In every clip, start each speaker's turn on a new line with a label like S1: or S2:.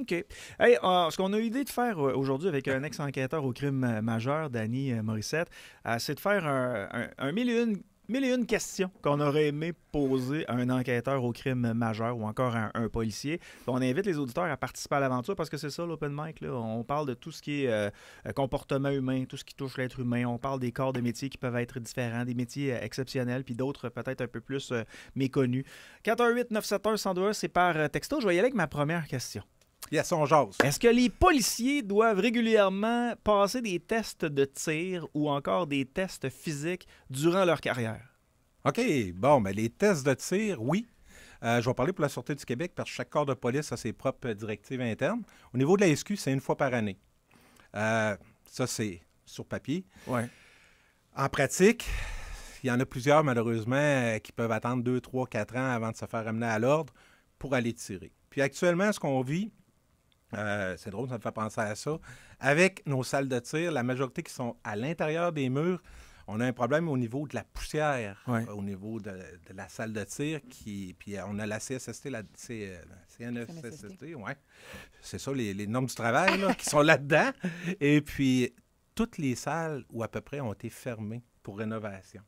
S1: OK. Hey, euh, ce qu'on a eu l'idée de faire euh, aujourd'hui avec un ex-enquêteur au crime euh, majeur, Danny Morissette, c'est de faire un, un, mille et une questions qu'on aurait aimé poser à un enquêteur au crime majeur ou encore à un, policier. on invite les auditeurs à participer à l'aventure parce que c'est ça l'open mic. On parle de tout ce qui est comportement humain, tout ce qui touche l'être humain. On parle des corps de métiers qui peuvent être différents, des métiers exceptionnels, puis d'autres peut-être un peu plus euh, méconnus. 418-971-1021, c'est par texto. Je vais y aller avec ma première question. Yes, Est-ce que les policiers doivent régulièrement passer des tests de tir ou encore
S2: des tests
S1: physiques durant leur
S2: carrière? OK. Bon, mais les tests de tir, oui. Euh, je vais parler pour la Sûreté du Québec parce que chaque corps de police a ses propres directives internes. Au niveau de la SQ, c'est une fois par année. Euh, ça, c'est sur papier. Ouais. En pratique, il y en a plusieurs, malheureusement, euh, qui peuvent attendre 2, 3, 4 ans avant de se faire amener à l'ordre pour aller tirer. Puis actuellement, ce qu'on vit, euh, c'est drôle, ça me fait penser à ça. Avec nos salles de tir, la majorité qui sont à l'intérieur des murs, on a un problème au niveau de la poussière, au niveau de, la salle de tir. Qui, puis euh, on a la CSST, la, C, c'est ça, les, normes du travail qui sont là-dedans. Et puis, toutes les salles, ou à peu près, ont été fermées pour rénovation.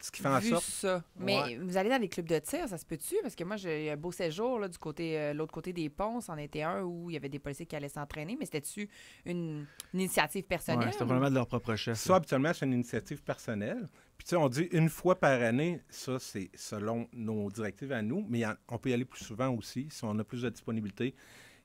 S2: Ce ça.
S3: Mais vous allez dans les clubs de tir, ça se peut-tu? Parce que moi, j'ai un beau séjour là, du côté, euh, l'autre côté des ponts. C'en était un où il y avait des policiers qui allaient s'entraîner, mais c'était-tu une, initiative personnelle? c'était vraiment
S2: de leur propre chef. Soit habituellement, c'est une initiative personnelle. Puis, tu sais, on dit une fois par année, ça, c'est selon nos directives à nous, mais on peut y aller plus souvent aussi si on a plus de disponibilité.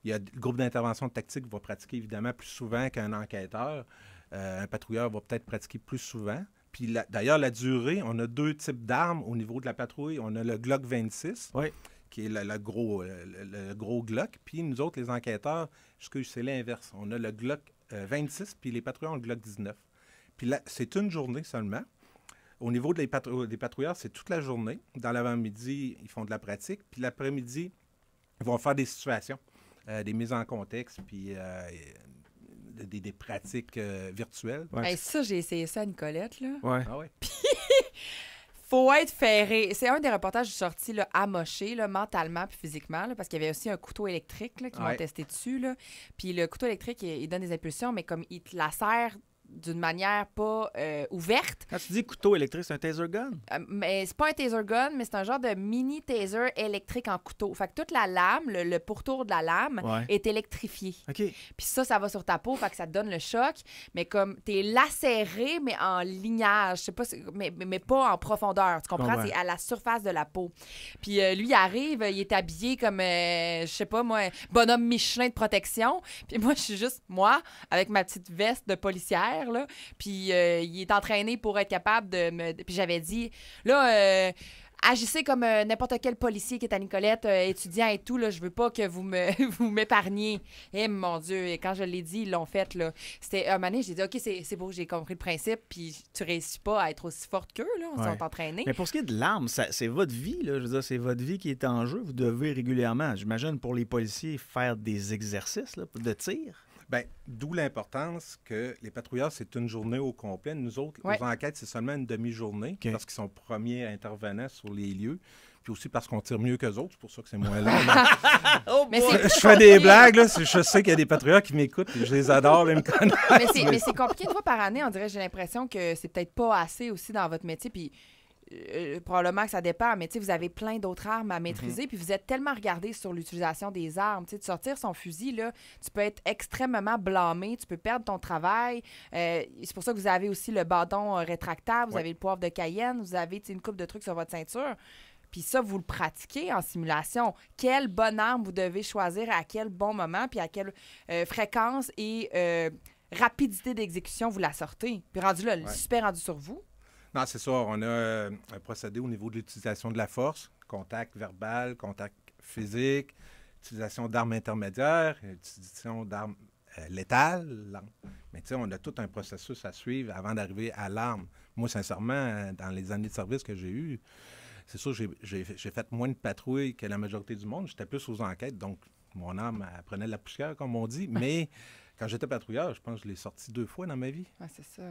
S2: Il y a le groupe d'intervention tactique qui va pratiquer évidemment plus souvent qu'un enquêteur. Euh, un patrouilleur va peut-être pratiquer plus souvent. Puis d'ailleurs, la durée, on a deux types d'armes au niveau de la patrouille. On a le Glock 26, qui est le, gros, euh, le, gros Glock. Puis nous autres, les enquêteurs, c'est l'inverse. On a le Glock 26, euh, puis les patrouilleurs ont le Glock 19. Puis là, c'est une journée seulement. Au niveau des, des patrouilleurs, c'est toute la journée. Dans l'avant-midi, ils font de la pratique. Puis l'après-midi, ils vont faire des situations, euh, des mises en contexte, puis des, pratiques euh, virtuelles.
S3: ça, j'ai essayé ça à Nicolette, là.
S2: Ouais. Ah
S3: faut être ferré. C'est un des reportages sortis là, amoché, là, mentalement puis physiquement, parce qu'il y avait aussi un couteau électrique qui qu'ils testé dessus. Puis le couteau électrique, il, il, donne des impulsions, mais comme il te la serre d'une manière pas euh, ouverte.
S1: Quand tu dis couteau électrique, c'est un taser gun?
S3: Euh, mais c'est pas un taser gun, mais c'est un genre de mini taser électrique en couteau. Fait que toute la lame, le, pourtour de la lame est électrifié. OK. Puis ça, ça va sur ta peau, fait que ça te donne le choc. Mais comme t'es lacéré, mais en lignage, je sais pas, mais, mais, pas en profondeur. Tu comprends? C'est à la surface de la peau. Puis euh, lui, il arrive, il est habillé comme, je sais pas moi, bonhomme Michelin de protection. Puis moi, je suis juste moi, avec ma petite veste de policière là. Puis euh, il est entraîné pour être capable de me. Puis j'avais dit, là, euh, agissez comme euh, n'importe quel policier qui est à Nicolette, étudiant et tout. Là, je veux pas que vous me vous m'épargniez. Eh mon Dieu, et quand je l'ai dit, ils l'ont fait. Là. C'était un moment j'ai dit OK, c'est, beau, j'ai compris le principe, puis tu réussis pas à être aussi forte qu'eux, là. On s'est entraîné. Mais
S1: pour ce qui est de l'arme, c'est votre vie, là. Je c'est votre vie qui est en jeu. Vous devez régulièrement, j'imagine, pour les policiers, faire des
S2: exercices là, de tir. Ben, d'où l'importance que les patrouilleurs, c'est une journée au complet. Nous autres, aux enquêtes, c'est seulement une demi-journée parce qu'ils sont premiers intervenants sur les lieux. Puis aussi parce qu'on tire mieux qu'eux autres, c'est pour ça que c'est moins long.
S3: Oh je fais des blagues,
S2: là. je sais qu'il y a des patrouilleurs qui m'écoutent, je les adore, même quand... Mais c'est
S3: compliqué, par année, on dirait, j'ai l'impression que c'est peut-être pas assez aussi dans votre métier. Puis euh, probablement que ça dépend, mais vous avez plein d'autres armes à mhm. maîtriser, puis vous êtes tellement regardé sur l'utilisation des armes. de sortir son fusil, là, tu peux être extrêmement blâmé, tu peux perdre ton travail. Euh, c'est pour ça que vous avez aussi le bâton euh, rétractable, vous avez le poivre de Cayenne, vous avez une coupe de trucs sur votre ceinture. Puis ça, vous le pratiquez en simulation. Quelle bonne arme vous devez choisir à quel bon moment, puis à quelle fréquence et rapidité d'exécution vous la sortez. Puis rendu là, super rendu sur vous.
S2: Non, c'est ça. On a euh, un procédé au niveau de l'utilisation de la force, contact verbal, contact physique, utilisation d'armes intermédiaires, utilisation d'armes euh, létales. Mais tu sais, on a tout un processus à suivre avant d'arriver à l'arme. Moi, sincèrement, dans les années de service que j'ai eues, c'est sûr, j'ai fait moins de patrouilles que la majorité du monde. J'étais plus aux enquêtes, donc mon arme prenait la poussière, comme on dit. Mais quand j'étais patrouilleur, je pense que je l'ai sorti deux fois dans ma vie. Ah, c'est
S3: ça.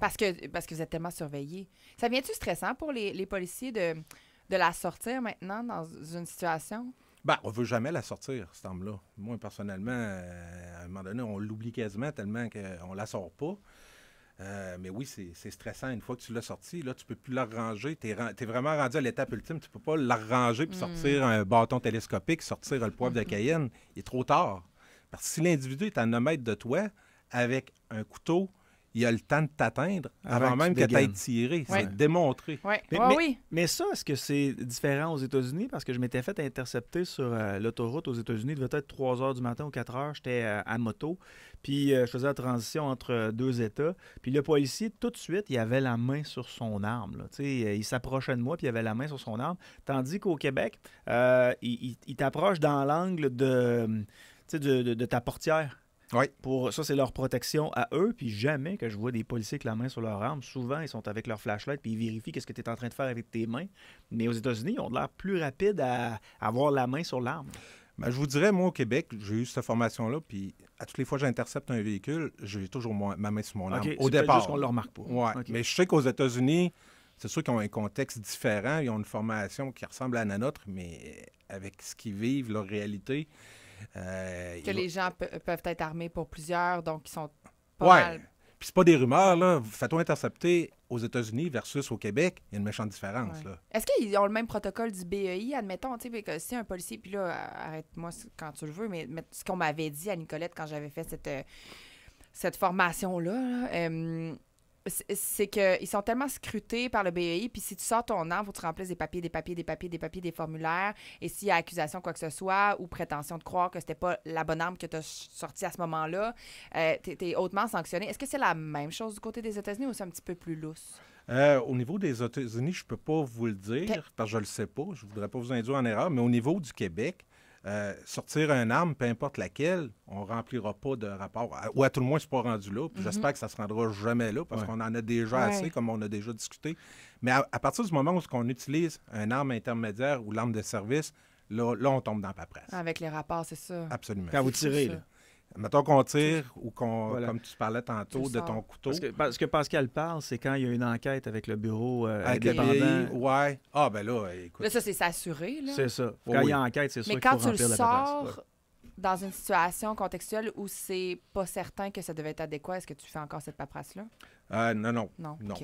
S3: Parce, que, parce que vous êtes tellement surveillé. Ça vient-tu stressant pour les, policiers de, de la sortir maintenant dans une situation?
S2: Ben, on ne veut jamais la sortir, cette arme-là. Moi, personnellement, euh, à un moment donné, on l'oublie quasiment tellement qu'on ne la sort pas. Euh, mais oui, c'est stressant. Une fois que tu l'as sorti, là, tu ne peux plus la ranger. Tu es, vraiment rendu à l'étape ultime. Tu peux pas la ranger puis mm. sortir un bâton télescopique, sortir le poivre de mm-hmm. Cayenne. Il est trop tard. Parce que si l'individu est à 9 mètres de toi avec un couteau, il a le temps de t'atteindre avant, même que tu aies tiré. C'est démontré. Mais, oui. mais, ça, est-ce que c'est
S1: différent aux États-Unis? Parce que je m'étais fait intercepter sur euh, l'autoroute aux États-Unis. Il devait être 3 h du matin ou 4 h. J'étais euh, à moto. Puis euh, je faisais la transition entre deux États. Puis le policier, tout de suite, il avait la main sur son arme. Il s'approchait de moi, puis il avait la main sur son arme. Tandis qu'au Québec, il, t'approche dans l'angle de ta portière. Pour, ça, c'est leur protection à eux. Puis jamais que je vois des policiers avec la main sur leur arme. Souvent, ils sont avec leur flashlight puis ils vérifient qu'est-ce que tu es en train de faire avec tes mains. Mais aux États-Unis,
S2: ils ont l'air plus rapides à avoir la main sur l'arme. Ben, je vous dirais, moi, au Québec, j'ai eu cette formation-là, puis à toutes les fois que j'intercepte un véhicule, j'ai toujours ma, main sur mon arme. au départ. juste qu'on ne le remarque pas. Mais je sais qu'aux États-Unis, c'est sûr qu'ils ont un contexte différent, ils ont une formation qui ressemble à la nôtre, mais avec ce qu'ils vivent, leur réalité, euh, que les
S3: gens peuvent être armés pour plusieurs, donc ils sont pas ouais. mal...
S2: Puis c'est pas des rumeurs, là. Fait-on intercepter aux États-Unis versus au Québec, il y a une méchante différence, là.
S3: Est-ce qu'ils ont le même protocole du BEI, admettons, tu sais, que si un policier, puis là, arrête-moi quand tu le veux, mais, ce qu'on m'avait dit à Nicolette quand j'avais fait cette, euh, cette formation-là, euh, c'est qu'ils sont tellement scrutés par le BEI, puis si tu sors ton nom, il faut que tu remplisses des papiers, des papiers, des papiers, des papiers, des formulaires, et s'il y a accusation, quoi que ce soit, ou prétention de croire que c'était pas la bonne arme que tu as sortie à ce moment-là, euh, tu es, hautement sanctionné. Est-ce que c'est la même chose du côté des États-Unis ou c'est un petit peu plus lousse?
S2: Euh, au niveau des États-Unis, je peux pas vous le dire, parce que je le sais pas, je voudrais pas vous induire en erreur, mais au niveau du Québec, euh, sortir une arme, peu importe laquelle, on ne remplira pas de rapport. ou à tout le moins, ce n'est pas rendu là. Mhm. J'espère que ça ne se rendra jamais là parce qu'on en a déjà assez, comme on a déjà discuté. Mais à, partir du moment où on utilise un arme intermédiaire ou l'arme de service, là, on tombe dans la
S3: presse. Avec les rapports, c'est ça. Absolument.
S2: Quand vous tirez, là. Mettons qu'on tire ou qu'on, comme tu parlais tantôt, de ton couteau. Parce
S1: que, parce Pascal parle, c'est quand il y a une enquête avec le bureau euh, indépendant. Ah, ben là, écoute.
S3: Là, ça, c'est s'assurer. Là. C'est ça.
S1: Quand il y a enquête, c'est sûr Mais qu'il faut quand tu le sors
S3: dans une situation contextuelle où c'est pas certain que ça devait être adéquat, est-ce que tu fais encore cette paperasse-là?
S2: Ah, non, non. Non, non,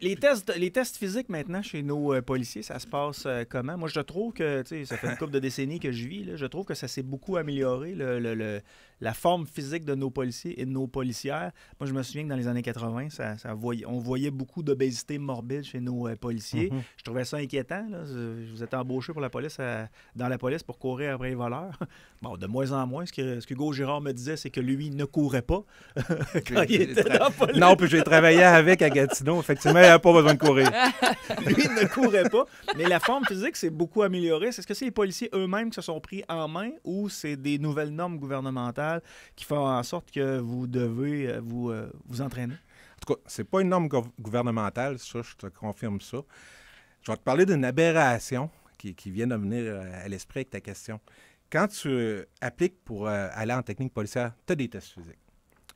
S1: Les, tests, les tests physiques maintenant chez nos euh, policiers, ça se passe euh, comment? Moi, je trouve que, tu sais, ça fait une couple de décennies que je vis, là, je trouve que ça s'est beaucoup amélioré, le, la forme physique de nos policiers et de nos policières. Moi, je me souviens que dans les années 80, ça, on voyait beaucoup d'obésité morbide chez nos euh, policiers. Mhm. Je trouvais ça inquiétant. vous êtes embauché pour la police dans la police pour courir après les voleurs. Bon, de moins en moins, ce que, ce me disait, c'est que lui, ne courait pas quand il était dans la Non, puis vais
S2: avec Agatino, Effectivement, il n'avait pas besoin de courir.
S1: Lui il ne courait pas. Mais la forme physique s'est beaucoup améliorée. Est-ce que c'est les policiers eux-mêmes qui se sont pris en main ou c'est des nouvelles normes
S2: gouvernementales qui font en sorte que vous devez euh, vous, euh, vous entraîner? En tout cas, c'est pas une norme gouvernementale, ça, je te confirme ça. Je vais te parler d'une aberration qui, qui vient de venir euh, à l'esprit avec ta question. Quand tu appliques pour aller en technique policière, tu as des tests physiques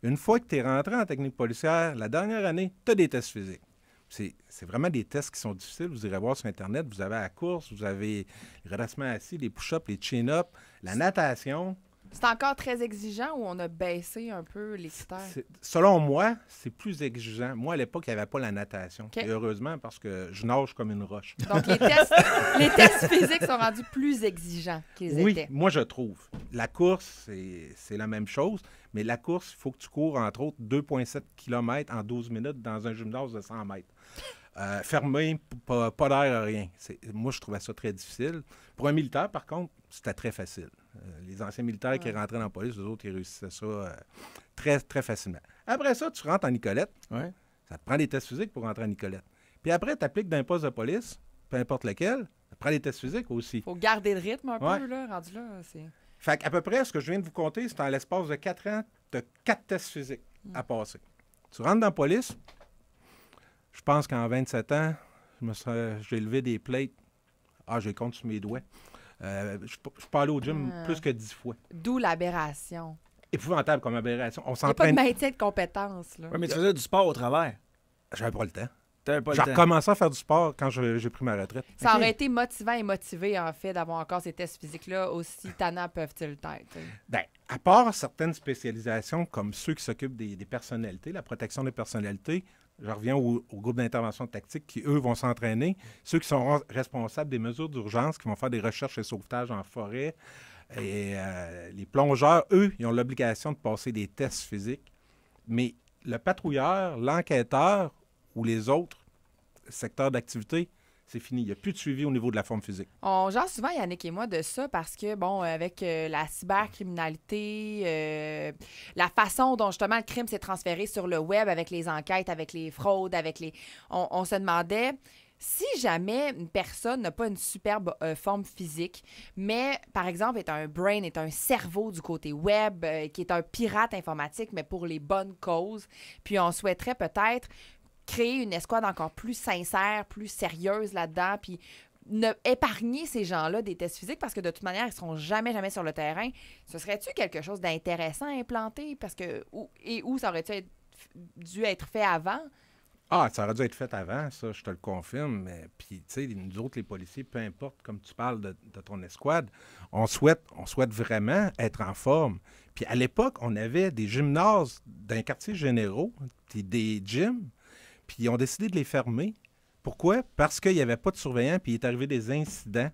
S2: une fois que tu es rentré en technique policière, la dernière année, tu as des tests physiques. C'est vraiment des tests qui sont difficiles. Vous irez voir sur Internet, vous avez la course, vous avez le redressement assis, les push-ups, les chin-ups, la natation.
S3: C'est encore très exigeant ou on a baissé un peu les critères?
S2: Selon moi, c'est plus exigeant. Moi, à l'époque, il n'y avait pas la natation. heureusement, parce que je nage comme une roche. Donc, les tests, les tests physiques sont rendus
S3: plus exigeants qu'ils étaient. Oui,
S2: moi, je trouve. La course, c'est la même chose. Mais la course, il faut que tu cours, entre autres, 2,7 km en 12 minutes dans un gymnase de 100 mètres. Euh, fermé, pas, d'air, rien. Moi, je trouvais ça très difficile. Pour un militaire, par contre, c'était très facile. Euh, les anciens militaires qui rentraient dans la police, les autres, ils réussissaient ça euh, très, très facilement. Après ça, tu rentres en Nicolette. Ça te prend des tests physiques pour rentrer en Nicolette. Puis après, tu appliques d'un poste de police, peu importe lequel, ça te prend des tests physiques aussi. Faut
S3: garder le rythme un peu, là, rendu là.
S2: Fait qu'à peu près, ce que je viens de vous compter, c'est en l'espace de quatre ans, tu as quatre tests physiques à hmm. passer. Tu rentres dans la police, je pense qu'en 27 ans, j'ai levé des plates. Ah, j'ai compte sur mes doigts. Euh, je suis pas allé au gym ah. plus que 10 fois.
S3: D'où l'aberration.
S2: Épouvantable comme aberration. On s'entraîne. pas
S3: de maintien de compétences. Oui, mais tu faisais
S2: du sport au travers. J'avais pas le temps. J'ai recommencé à faire du sport quand j'ai pris ma retraite. Ça aurait
S3: été motivant et motivé, en fait, d'avoir encore ces tests physiques-là, aussi tannants peuvent-ils être.
S2: Bien, à part certaines spécialisations, comme ceux qui s'occupent des, personnalités, la protection des personnalités, je reviens au, groupe d'intervention tactique qui, eux, vont s'entraîner. Ceux qui sont responsables des mesures d'urgence, qui vont faire des recherches et sauvetages en forêt. Et euh, les plongeurs, eux, ils ont l'obligation de passer des tests physiques. Mais le patrouilleur, l'enquêteur ou les autres secteurs d'activité, c'est fini. Il n'y a plus de suivi au niveau de la forme physique.
S3: On genre souvent, Yannick et moi, de ça parce que, bon, avec euh, la cybercriminalité, euh, la façon dont justement le crime s'est transféré sur le web avec les enquêtes, avec les fraudes, avec les. On, se demandait. Si jamais une personne n'a pas une superbe euh, forme physique, mais par exemple est un brain, est un cerveau du côté web, qui est un pirate informatique, mais pour les bonnes causes, puis on souhaiterait peut-être créer une escouade encore plus sincère, plus sérieuse là-dedans, puis ne épargner ces gens-là des tests physiques parce que de toute manière, ils ne seront jamais, jamais sur le terrain. Ce serait-tu quelque chose d'intéressant à implanter? Parce que, où, et où ça aurait-tu dû être fait avant?
S2: Ah, ça aurait dû être fait avant, ça, je te le confirme. Mais, puis, tu sais, nous autres, les policiers, peu importe, comme tu parles de, ton escouade, on souhaite, on souhaite vraiment être en forme. Puis à l'époque, on avait des gymnases d'un quartier généraux, puis des gyms puis ils ont décidé de les fermer. Pourquoi? Parce qu'il n'y avait pas de surveillant, puis il est arrivé des incidents,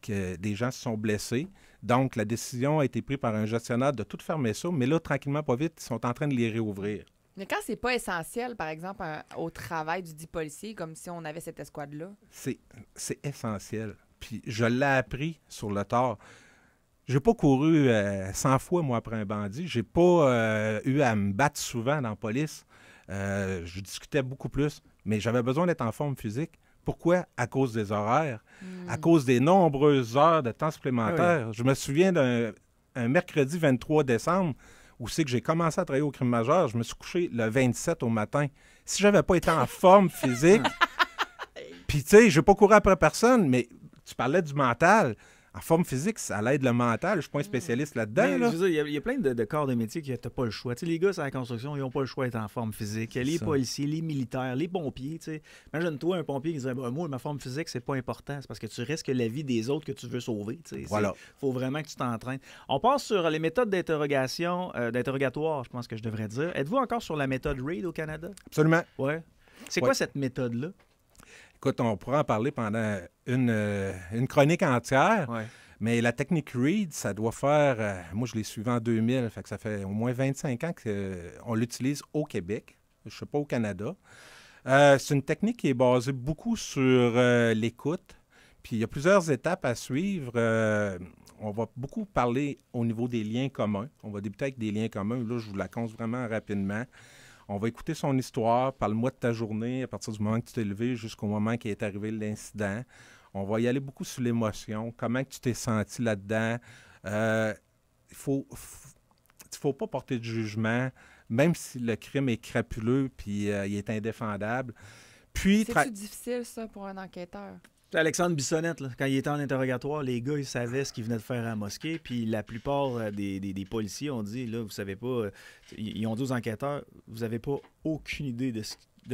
S2: que des gens se sont blessés. Donc, la décision a été prise par un gestionnaire de tout fermer ça, mais là, tranquillement, pas vite, ils sont en train de les réouvrir.
S3: Mais quand c'est pas essentiel, par exemple, au travail du dit policier, comme si on avait cette escouade-là?
S2: C'est essentiel. Puis je l'ai appris sur le tard. J'ai pas couru 100 euh, fois, moi, après un bandit. J'ai pas euh, eu à me battre souvent dans la police. Euh, je discutais beaucoup plus, mais j'avais besoin d'être en forme physique. Pourquoi? À cause des horaires, à hmm. cause des nombreuses heures de temps supplémentaires. Je me souviens d'un mercredi 23 décembre où c'est que j'ai commencé à travailler au crime majeur. Je me suis couché le 27 au matin. Si j'avais pas été en forme physique, puis tu sais, je n'ai pas couru après personne, mais tu parlais du mental en forme physique, à l'aide le mental. Je suis pas un hmm. spécialiste ben, là-dedans.
S1: il y, a plein de, corps de
S2: métier qui n'ont pas le choix. les gars, à la construction, ils n'ont pas le choix d'être
S1: en forme physique. Les policiers, les militaires, les pompiers. Imagine-toi un pompier qui dirait ben, Moi, ma forme physique, c'est pas important. C'est parce que tu risques la vie des autres que tu veux sauver. Il faut vraiment que tu t'entraînes. On passe sur les méthodes d'interrogation, euh, d'interrogatoire, je pense que je devrais dire. Êtes-vous encore sur la méthode RAID au Canada
S2: Absolument. Ouais. C'est quoi cette méthode-là Écoute, on pourra en parler pendant une, euh, chronique entière. Mais la technique READ, ça doit faire. Euh, moi, je l'ai suivi en 2000, ça fait au moins 25 ans qu'on euh, l'utilise au Québec. Je ne sais pas au Canada. c'est une technique qui est basée beaucoup sur l'écoute. Puis il y a plusieurs étapes à suivre. on va beaucoup parler au niveau des liens communs. On va débuter avec des liens communs. Là, je vous la compte vraiment rapidement. On va écouter son histoire. Parle-moi de ta journée à partir du moment que tu t'es levé jusqu'au moment qui est arrivé l'incident. On va y aller beaucoup sur l'émotion. Comment tu t'es senti là-dedans? Euh, il ne faut, faut pas porter de jugement, même si le crime est crapuleux puis euh, il est indéfendable. Puis, C'est
S3: difficile, ça, pour un enquêteur.
S2: Alexandre Bissonnette, quand il
S1: était en interrogatoire, les gars, ils savaient ce qu'ils venaient de faire à la mosquée. Puis la plupart euh, des, policiers ont dit, là, vous savez pas, euh, ils ont dit enquêteurs, vous avez pas aucune idée de,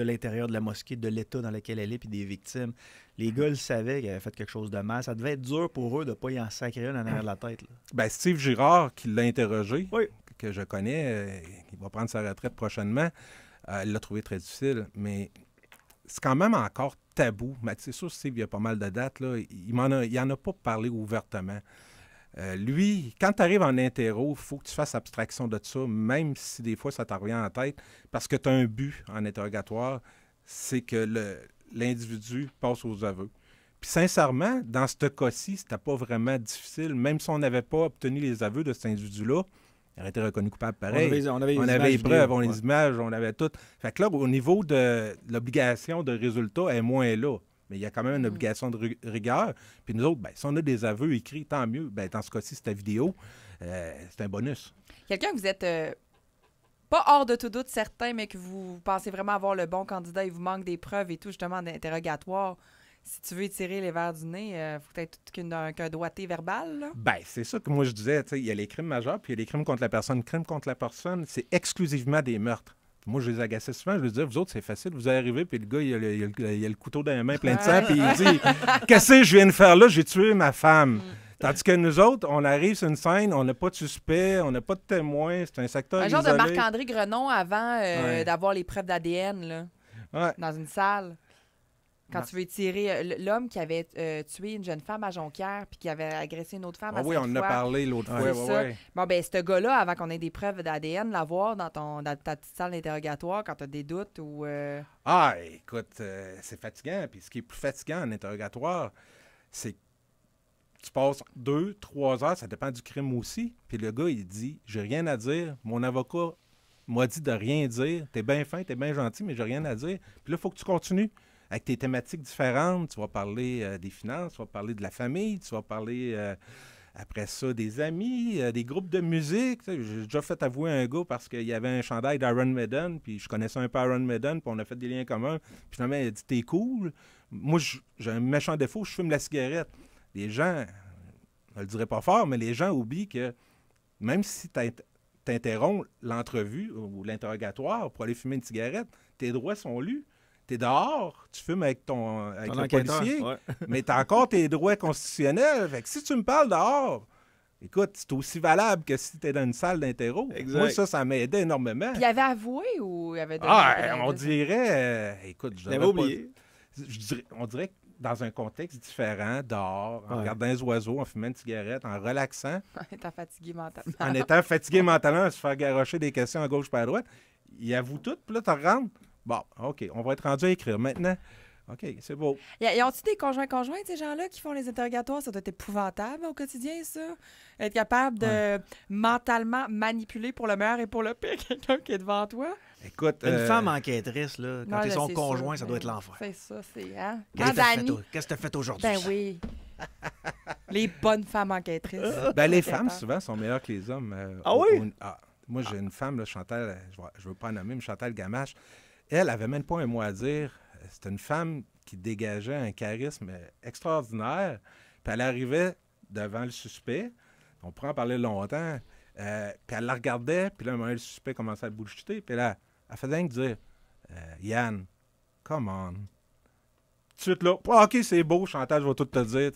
S1: l'intérieur de la mosquée, de l'état dans lequel elle est, puis des victimes. Les gars le savaient qu'ils avaient fait quelque chose de mal. Ça devait être dur pour eux de pas y en sacrer une en arrière de la tête.
S2: Ben, Steve Girard, qui l'a interrogé, que je connais, qui euh, va prendre sa retraite prochainement, l'a trouvé très difficile, mais c'est quand même encore tabou. Mais c'est sûr, il y a pas mal de dates. Là. Il n'en a, en pas parlé ouvertement. Euh, lui, quand tu arrives en interro, il faut que tu fasses abstraction de ça, même si des fois ça t'arrive en tête, parce que tu as un but en interrogatoire, c'est que l'individu passe aux aveux. Puis sincèrement, dans ce cas-ci, c'était pas vraiment difficile, même si on n'avait pas obtenu les aveux de cet individu-là, elle été reconnu coupable pareil. On avait, les preuves, on les images, on avait tout. Fait que là, au niveau de l'obligation de résultat, elle est moins là. Mais il y a quand même une mm. obligation de rigueur. Puis nous autres, ben, si on a des aveux écrits, tant mieux. Ben, dans ce cas-ci, c'est ta vidéo. Euh, c'est un bonus.
S3: Quelqu'un que vous êtes euh, pas hors de tout doute certain, mais que vous pensez vraiment avoir le bon candidat, il vous manque des preuves et tout, justement, d'interrogatoire si tu veux étirer les verres du nez, il euh, faut peut-être qu'un doigté verbal.
S2: Ben, c'est ça que moi je disais. Il y a les crimes majeurs, puis il y a les crimes contre la personne. Crimes contre la personne, c'est exclusivement des meurtres. moi, je les agaçais souvent. Je leur disais, vous autres, c'est facile. Vous arrivez, puis le gars, il a le, couteau dans la main plein de sang, puis il dit Qu'est-ce que je viens de faire là J'ai tué ma femme. Mm. Tandis que nous autres, on arrive sur une scène, on n'a pas de suspect, on n'a pas de témoin, c'est un secteur. Un genre de Marc-André
S3: Grenon avant euh, d'avoir les preuves d'ADN, Dans une salle. Quand tu veux tirer euh, l'homme qui avait euh, tué une jeune femme à Jonquière puis qui avait agressé une autre femme ah Oui, on en a parlé l'autre fois. Bon, ben, ce gars-là, avant qu'on ait des preuves d'ADN, l'avoir dans, dans ta petite salle d'interrogatoire quand tu as des doutes ou. Euh,
S2: ah, écoute, c'est fatigant. Puis ce qui est plus fatigant en interrogatoire, c'est que tu passes deux, trois heures, ça dépend du crime aussi. Puis le gars, il dit J'ai rien à dire, mon avocat m'a dit de rien dire. T'es bien fin, t'es bien gentil, mais j'ai rien à dire. Puis là, il faut que tu continues avec tes thématiques différentes. Tu vas parler euh, des finances, tu vas parler de la famille, tu vas parler euh, après ça des amis, euh, des groupes de musique. J'ai déjà fait avouer un gars parce qu'il y avait un chandail d'Iron Maiden, puis je connaissais un peu Iron Maiden, puis on a fait des liens communs. Puis finalement, il a dit T'es cool. Moi, j'ai un méchant défaut, je fume la cigarette. Les gens, je ne le dirait pas fort, mais les gens oublient que même si tu t'interromps l'entrevue ou l'interrogatoire pour aller fumer une cigarette, tes droits sont lus t'es dehors, tu fumes avec ton policier, mais t'as encore tes droits constitutionnels. si tu me parles dehors, écoute, c'est aussi valable que si tu es dans une salle d'interro. Moi, ça, ça m'aidait énormément. il
S3: avait avoué ou il avait Ah, eh, on
S2: dirait... Euh, écoute, je l'avais oublié. on dirait que dans un contexte différent, dehors, en regardant les oiseaux, en fumant une cigarette, en relaxant.
S3: En étant fatigué mentalement. En étant
S2: fatigué mentalement, à se faire garrocher des questions à gauche par à droite. Il avoue tout, puis là, tu rentres. Bon, OK, on va être rendu à écrire. Maintenant, OK, c'est beau.
S3: Y, a ont des conjoints-conjoints, ces gens-là, qui font les interrogatoires? Ça doit être épouvantable au quotidien, ça. Être capable de mentalement manipuler pour le meilleur et pour le pire quelqu'un qui est devant toi.
S1: Écoute, une euh, femme enquêtrice, là, quand ils son
S3: conjoint, ça, doit être l'enfer. C'est ça, c'est. Hein? Qu'est-ce que tu
S2: as fait aujourd'hui? Ben
S3: oui. les bonnes femmes enquêtrices. Ben, les femmes,
S2: souvent, sont meilleures que les hommes. Euh, ah oui? Ah, moi, j'ai ah. une femme, là, Chantal, euh, je ne veux pas nommer, mais Chantal Gamache. Elle avait même pas un mot à dire. C'était une femme qui dégageait un charisme extraordinaire. Puis elle arrivait devant le suspect. On pourrait en parler longtemps. Euh, puis elle la regardait. Puis là, un le suspect commençait à bullshitter. Puis là, elle faisait rien dire euh, Yann, come on. Tout de suite là, ah, OK, c'est beau, chantage, va tout te dire.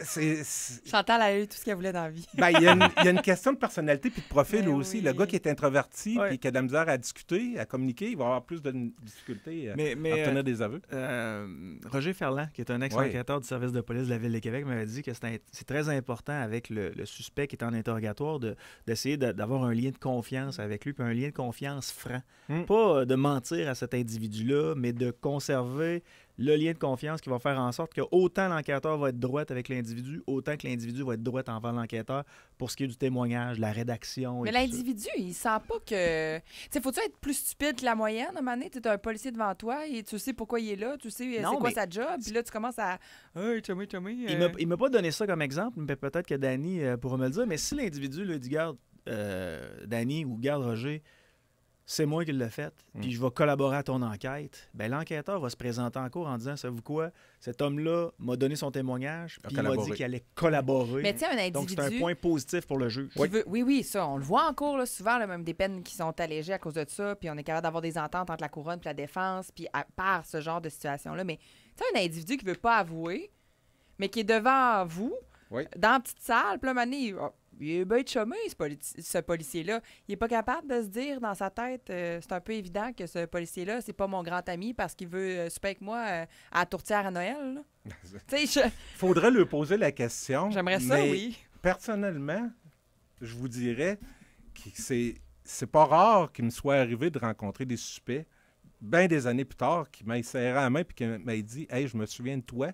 S2: C'est,
S3: Chantal a eu tout ce qu'elle voulait dans la vie. Ben, il, y a une,
S2: question de personnalité puis de profil ben aussi. Le gars qui est introverti et qui a de la misère à discuter, à communiquer, il va avoir plus de difficultés euh, à obtenir euh,
S1: des aveux. Euh, Roger Ferland, qui est un ex-enquêteur du service de police de la Ville de Québec, m'avait dit que c'est, très important avec le, suspect qui est en interrogatoire de, d'essayer d'avoir un lien de confiance avec lui, puis un lien de confiance franc. Hmm. Pas de mentir à cet individu-là, mais de conserver le lien de confiance qui va faire en sorte que autant l'enquêteur va être droit avec l'individu, autant que l'individu va être droit envers l'enquêteur pour ce qui est du témoignage, de la rédaction. Mais l'individu,
S3: il sent pas que. Tu sais, faut-tu être plus stupide que la moyenne, Mané? Tu moment un policier devant toi et tu sais pourquoi il est là, tu sais euh, c'est quoi sa job, puis là, tu commences à. Il ne euh.
S1: Il m'a pas donné ça comme exemple, mais peut-être que Danny euh, pour me le dire, mais si l'individu, le dit, garde, Danny ou garde Roger, c'est moi qui l'ai fait, mm. puis je vais collaborer à ton enquête, ben, l'enquêteur va se présenter en cours en disant Savez-vous quoi Cet homme-là m'a donné son témoignage, puis il m'a dit qu'il allait collaborer. Donc, c'est un point positif pour le juge. Oui. oui, ça, on le voit
S3: en cours, souvent, même des peines qui sont allégées à cause de ça, puis on est capable d'avoir des ententes entre la couronne et la défense, puis à part ce genre de situation-là. Mais tu un individu qui veut pas avouer, mais qui est devant vous, dans la petite salle, puis là, il est bien chômé, ce, ce policier-là. Il n'est pas capable de se dire dans sa tête, euh, c'est un peu évident que ce policier-là, c'est pas mon grand ami parce qu'il veut euh, se avec moi euh, à tourtière à Noël. Il Faudrait lui
S2: poser la question. J'aimerais ça, oui. Personnellement, je vous dirais que c'est, c'est pas rare qu'il me soit arrivé de rencontrer des suspects, bien des années plus tard, qui m'aient serré à la main et qui m'aient dit Hey, je me souviens de toi,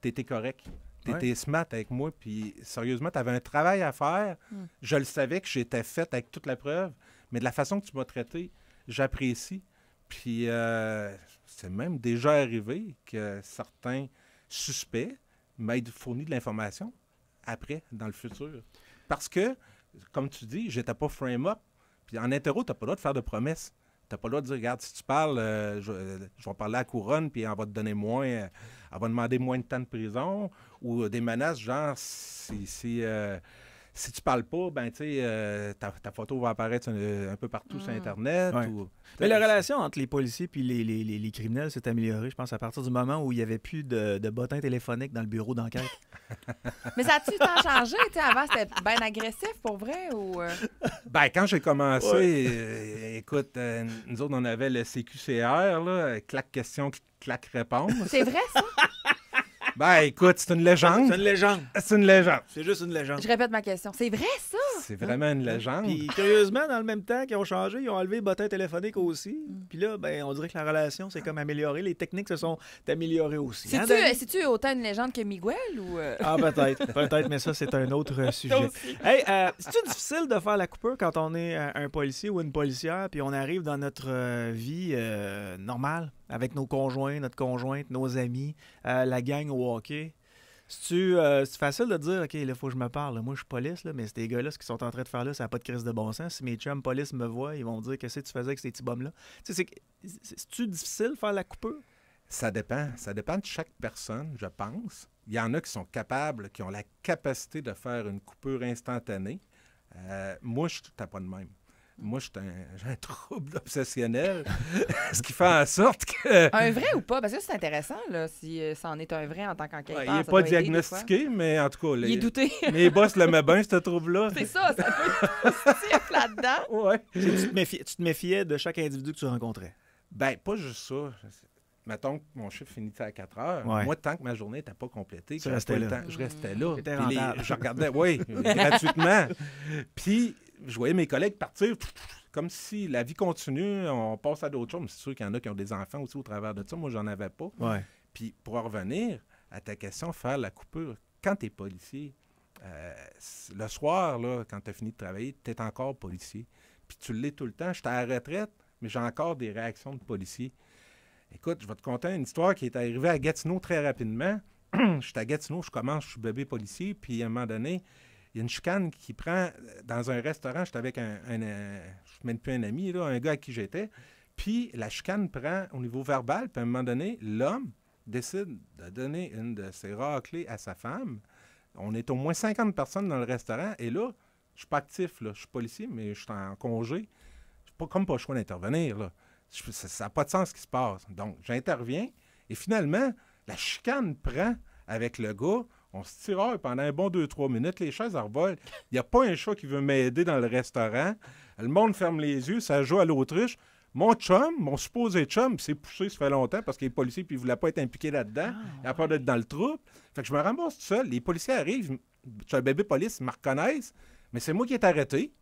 S2: Tu étais correct. Tu étais smart avec moi, puis sérieusement, tu avais un travail à faire. Hmm. Je le savais que j'étais faite avec toute la preuve, mais de la façon que tu m'as traité, j'apprécie. Puis euh, c'est même déjà arrivé que certains suspects m'aient fourni de l'information après, dans le futur. Parce que, comme tu dis, j'étais pas frame-up. Puis en interro, tu n'as pas le droit de faire de promesses. T'as pas le droit de dire, regarde, si tu parles, euh, euh, je, vais parler à la couronne, puis on va te donner moins, euh, elle va demander moins de temps de prison, ou des menaces, genre, si, si tu parles pas, ben, tu euh, ta, photo va apparaître un, peu partout sur mm. Internet. mais la relation entre les policiers et
S1: les, criminels s'est améliorée, je pense, à partir du moment où il n'y avait plus de, de bottins téléphoniques dans le bureau d'enquête.
S3: mais ça a-tu tant changé? avant, c'était bien agressif pour vrai? Ou... Euh?
S2: Ben, quand j'ai commencé, euh, écoute, nous autres, on avait le CQCR, claque question, claque réponse. C'est vrai, ça? Ben écoute, c'est une légende. C'est une légende. C'est une légende. C'est juste une légende. Je
S3: répète ma question. C'est vrai ça? C'est
S2: hein? vraiment une hein? légende.
S1: Puis curieusement, dans le même temps qu'ils ont changé, ils ont enlevé le bottin téléphonique aussi. Mm. Puis là, ben, on dirait que la relation s'est comme améliorée. Les techniques se sont améliorées aussi. Hein, euh,
S3: c'est-tu autant une légende que Miguel ou. Euh? Ah, peut-être. Peut-être,
S1: mais ça, c'est un autre sujet. hey, euh, c'est-tu difficile de faire la coupure quand on est un policier ou une policière, puis on arrive dans notre vie normale, avec nos conjoints, notre conjointe, nos amis, la gang au hockey? Euh, cest facile de dire, OK, il faut que je me parle. Moi, je suis police, là, mais ces gars-là, ce qu'ils sont en train de faire là, ça n'a pas de crise de bon sens. Si mes chums police me voient, ils vont me dire, Qu'est-ce que tu faisais avec ces petits bombes-là? C'est-tu difficile
S2: de faire la coupure? Ça dépend. Ça dépend de chaque personne, je pense. Il y en a qui sont capables, qui ont la capacité de faire une coupure instantanée. Euh, moi, je suis pas de même. Moi, j'ai un, trouble obsessionnel, ce qui fait en sorte que... Un vrai
S3: ou pas? Parce que c'est intéressant, là, si euh, ça en est un vrai en tant qu'enquêteur. il n'est pas diagnostiqué,
S2: mais en tout cas... il est douté. mes boss le bien, ce trouble-là. C'est ça, ça peut être là-dedans. Ouais. Tu te, méfiais, de chaque individu que tu rencontrais? Ben, pas juste ça mettons que mon chiffre finissait à 4 heures, moi, tant que ma journée n'était pas complétée, je restais, je restais là. je regardais, oui, gratuitement. Puis je voyais mes collègues partir comme si la vie continue, on passe à d'autres choses. C'est sûr qu'il y en a qui ont des enfants aussi au travers de ça. Moi, j'en avais pas. Puis pour revenir à ta question, faire la coupure, quand tu es policier, euh, le soir, là, quand tu as fini de travailler, tu es encore policier. Puis tu l'es tout le temps. Je J'étais à la retraite, mais j'ai encore des réactions de policier. Écoute, je vais te conter une histoire qui est arrivée à Gatineau très rapidement. J'étais à Gatineau, je commence, je suis bébé policier, puis à un moment donné, il y a une chicane qui prend euh, dans un restaurant. J'étais avec un, euh, je plus un ami, un gars à qui j'étais. Puis la chicane prend au niveau verbal. Puis à un moment donné, l'homme décide de donner une de ses rares clés à sa femme. On est au moins 50 personnes dans le restaurant. Et là, je ne suis pas actif. Je suis policier, mais je suis en congé. Je pas comme pas le choix d'intervenir. ça n'a pas de sens ce qui se passe. Donc, j'interviens. Et finalement, la chicane prend avec le gars. On se tire pendant un bon 2-3 minutes, les chaises revolent. Il n'y a pas un chat qui veut m'aider dans le restaurant. Le monde ferme les yeux, ça joue à l'autriche. Mon chum, mon supposé chum, s'est poussé, ça fait longtemps parce qu'il est policiers, puis il ne voulait pas être impliqué là-dedans. il a peur d'être dans le trou. Fait que je me ramasse tout seul. Les policiers arrivent. tu un bébé police, ils me reconnaissent. Mais c'est moi qui est arrêté.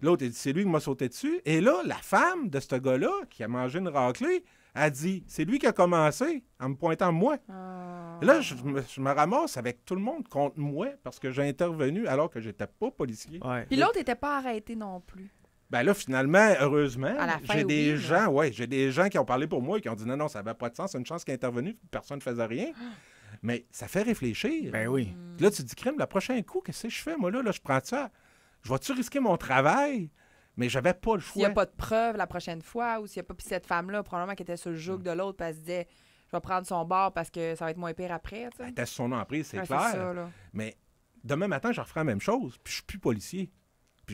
S2: L'autre, c'est lui qui m'a sauté dessus. Et là, la femme de ce gars-là, qui a mangé une raclée, a dit C'est lui qui a commencé en me pointant moi. Ah. Là, je, me ramasse avec tout le monde contre moi parce que j'ai intervenu alors que j'étais pas policier. Puis
S3: l'autre n'était pas arrêté non
S2: plus. Ben là, finalement, heureusement, j'ai des gens, ouais, j'ai des gens qui ont parlé pour moi et qui ont dit non, non, ça n'avait pas de sens, c'est une chance qu'il est intervenu. personne ne faisait rien. Mais ça fait réfléchir. Ben oui. Hmm. là, tu dis, crime, le prochain coup, qu'est-ce que je fais, moi, là, là je prends ça. Je vais-tu risquer mon travail? Mais j'avais pas le choix. S'il n'y a pas de
S3: preuve la prochaine fois, ou s'il n'y a pas. Puis cette femme-là, probablement qui était sur le joug mm. de l'autre, puis elle se disait je vais prendre son bord parce que ça va être moins pire après. Elle
S2: était sur son emprise, c'est clair. Mais demain matin, je referai la même chose, puis je suis plus policier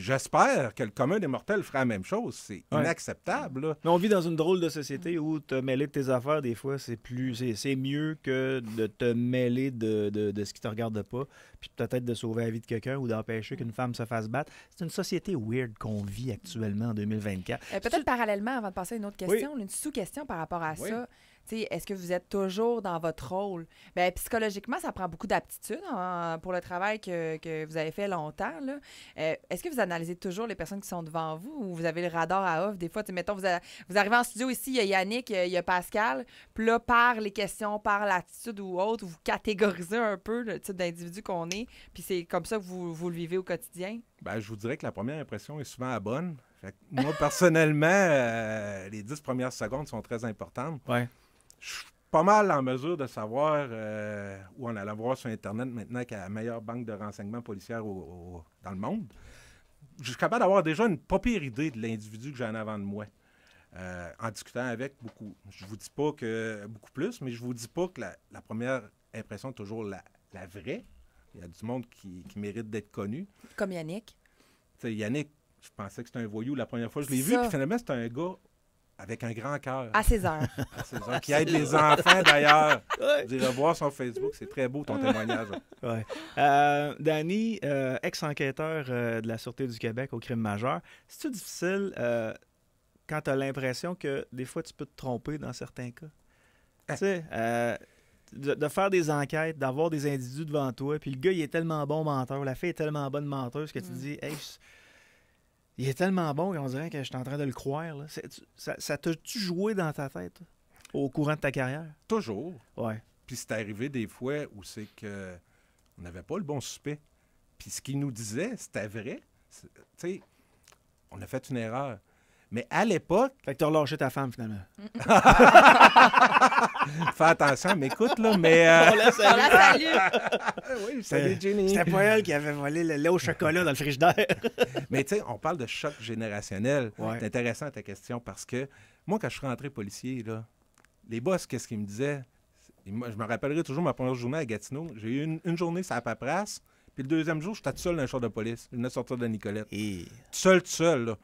S2: j'espère que le commun des mortels fera la même chose. C'est inacceptable.
S1: on vit dans une drôle de société où te mêler de tes affaires, des fois, c'est plus c'est mieux que de te mêler de, de, de ce qui te regarde pas, puis peut-être de sauver la vie de quelqu'un ou d'empêcher qu'une femme se fasse battre. C'est une société weird qu'on vit actuellement en 2024.
S3: Euh, peut-être parallèlement, avant de passer à une autre question, une sous-question par rapport à ça est-ce que vous êtes toujours dans votre rôle? Ben, psychologiquement, ça prend beaucoup d'aptitude hein, pour le travail que, vous avez fait longtemps. Euh, est-ce que vous analysez toujours les personnes qui sont devant vous ou vous avez le radar à offre? Des fois, mettons, vous, arrivez en studio ici, il y a Yannick, il y a Pascal, puis là, par les questions, par l'attitude ou autre, vous catégorisez un peu le type d'individu qu'on est, puis c'est comme ça que vous, vous le vivez au quotidien?
S2: Ben, je vous dirais que la première impression est souvent la bonne. moi, personnellement, euh, les dix premières secondes sont très importantes. Ouais je suis pas mal en mesure de savoir où euh, on allait voir sur Internet maintenant qu'il y a la meilleure banque de renseignements policières dans le monde. Je suis capable d'avoir déjà une pas pire idée de l'individu que j'ai en avant de moi. Euh, en discutant avec beaucoup. Je vous dis pas que beaucoup plus, mais je vous dis pas que la, première impression est toujours la, vraie. Il y a du monde qui, mérite d'être connu. Comme Yannick. Yannick, je pensais que c'était un voyou la première fois que je l'ai vu, puis finalement, c'est un gars avec un grand cœur. À César. À César, qui aide les enfants d'ailleurs. Vous le voir sur Facebook, c'est très beau ton témoignage.
S1: Ouais. Euh, Danny, euh, ex-enquêteur euh, de la Sûreté du Québec au crime majeur, c'est-tu difficile quand tu as l'impression que des fois tu peux te tromper dans certains cas? Ah. Tu sais, de, faire des enquêtes, d'avoir des individus devant toi, puis le gars, il est tellement bon menteur, la fille est tellement bonne menteuse que tu mm. dis, il est tellement bon qu'on dirait que je suis en train de le croire. Ça, ça t'a-tu joué dans ta tête au courant de ta carrière?
S2: Toujours. Ouais. Puis c'est arrivé des fois où c'est que on n'avait pas le bon suspect. Puis ce qu'il nous disait, c'était vrai. Tu sais, on a fait une erreur. Mais à l'époque. Fait que t'as relâché ta femme, finalement. Fais attention, m'écoute, là, mais. Euh... On la salue.
S1: salut Jenny. C'était pas
S2: elle qui avait volé le lait au chocolat dans le frigidaire. mais tu sais, on parle de choc générationnel. C'est intéressant ta question parce que moi, quand je suis rentré policier, là, les boss, qu'est-ce qu'ils me disaient? je me rappellerai toujours ma première journée à Gatineau. J'ai eu une, journée, ça à paperasse. Puis le deuxième jour, j'étais tout seul dans le char de police. une venais sortir de Nicolette. Tout seul, tout seul, là.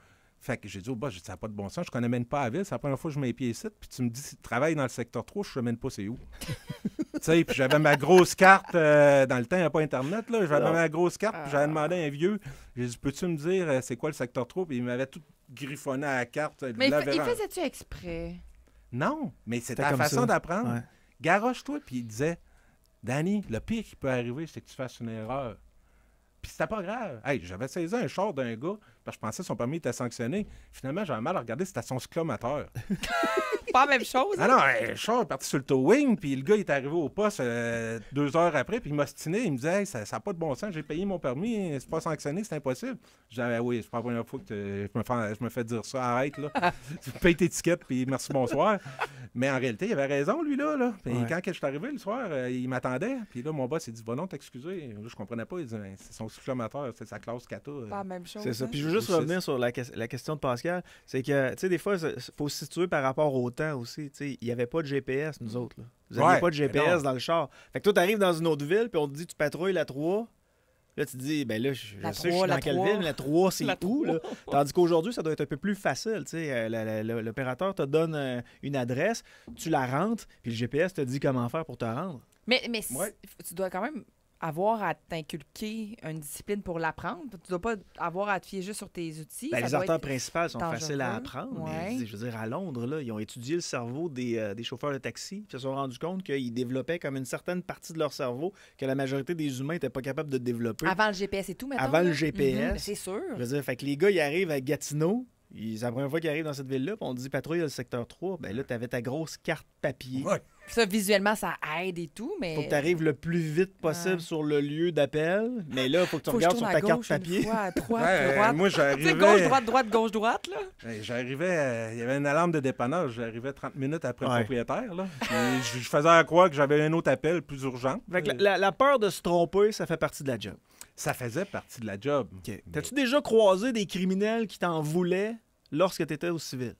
S2: Fait que j'ai dit au oh, boss, bah, ça n'a pas de bon sens, je connais même pas la ville, c'est la première fois que je mets les pieds ici, puis tu me dis, tu travailles dans le secteur 3, je ne sais même pas c'est où. tu sais, puis j'avais ma grosse carte, euh, dans le temps, il n'y a pas Internet, là, j'avais ma grosse carte, puis j'avais ah. demandé à un vieux, j'ai dit, peux-tu me dire euh, c'est quoi le secteur 3? Puis il m'avait tout griffonné à la carte. Euh, mais il, faisait-tu
S3: exprès?
S2: Non, mais c'était la façon d'apprendre. Garoche-toi, puis il disait, Danny, le pire qui peut arriver, c'est que tu fasses une erreur. Puis c'était pas grave. Hey, j'avais saisi un short d'un gars, parce que je pensais que son permis était sanctionné. Finalement, j'avais mal à regarder, c'était son sclomateur.
S3: pas la même chose. Alors, ah hein?
S2: Non, non, je suis parti sur le towing, puis le gars est arrivé au poste euh, deux heures après, puis il m'a stiné, Il me disait, ça n'a pas de bon sens, j'ai payé mon permis, c'est pas sanctionné, c'est impossible. Je disais, ah, oui, c'est pas la première fois que je me, fais, me dire ça, arrête, là. tu payes tes tickets, puis merci, bonsoir. Mais en réalité, il avait raison, lui, là. là. Puis quand je suis arrivé le soir, euh, il m'attendait, puis là, mon boss, il dit, bon, non, t'excuser. Je comprenais pas. Il dit, ben, c'est son souffle c'est sa classe cata. Euh. Pas
S1: la même chose. C'est ça. Hein? Puis je veux juste revenir sur la, la question de Pascal. C'est que, tu sais, des fois, il faut se situer par rapport au temps aussi. Il n'y avait pas de GPS, nous autres. Là. Vous pas de GPS dans le char. Fait que toi, tu arrives dans une autre ville, puis on te dit, tu patrouilles la 3. Là, tu te dis, ben là, je, sais je suis dans quelle ville, mais la 3, c'est où? Tandis qu'aujourd'hui, ça doit être un peu plus facile. Euh, l'opérateur te donne euh, une adresse, tu la rentres, puis le GPS te dit comment faire pour te rendre.
S3: Mais, mais tu dois quand même avoir à t'inculquer une discipline pour l'apprendre. Tu ne dois pas avoir à te fier juste sur tes outils. Ben, les artères principales sont faciles à apprendre.
S1: je veux dire, à Londres, ils ont étudié le cerveau des, euh, chauffeurs de taxi. Ils se sont rendus compte qu'ils développaient comme une certaine partie de leur cerveau que la majorité des humains n'étaient pas capables de développer. Avant
S3: le GPS et tout, maintenant. Avant le GPS. Mhm, c'est sûr. Je veux
S1: dire, que les gars, ils arrivent à Gatineau, c'est la première fois qu'ils arrivent dans cette ville-là, on dit patrouille le secteur 3. Ben là, avais ta grosse carte papier.
S3: Ça, visuellement, ça aide et tout, mais. Faut que
S1: arrives le plus vite possible ah. sur le
S2: lieu d'appel. Mais là, faut que tu regardes sur ta carte papier. Fois, à droite, moi, j'arrivais. gauche,
S3: droite, droite, gauche, droite,
S2: là. j'arrivais. Euh, il y avait une alarme de dépannage. J'arrivais 30 minutes après le propriétaire, là. je, faisais à croire que j'avais un autre appel plus urgent. Euh, la, peur de se tromper, ça fait partie de la job ça faisait partie de la job. T'as-tu déjà croisé des criminels qui t'en voulaient lorsque tu étais au civil?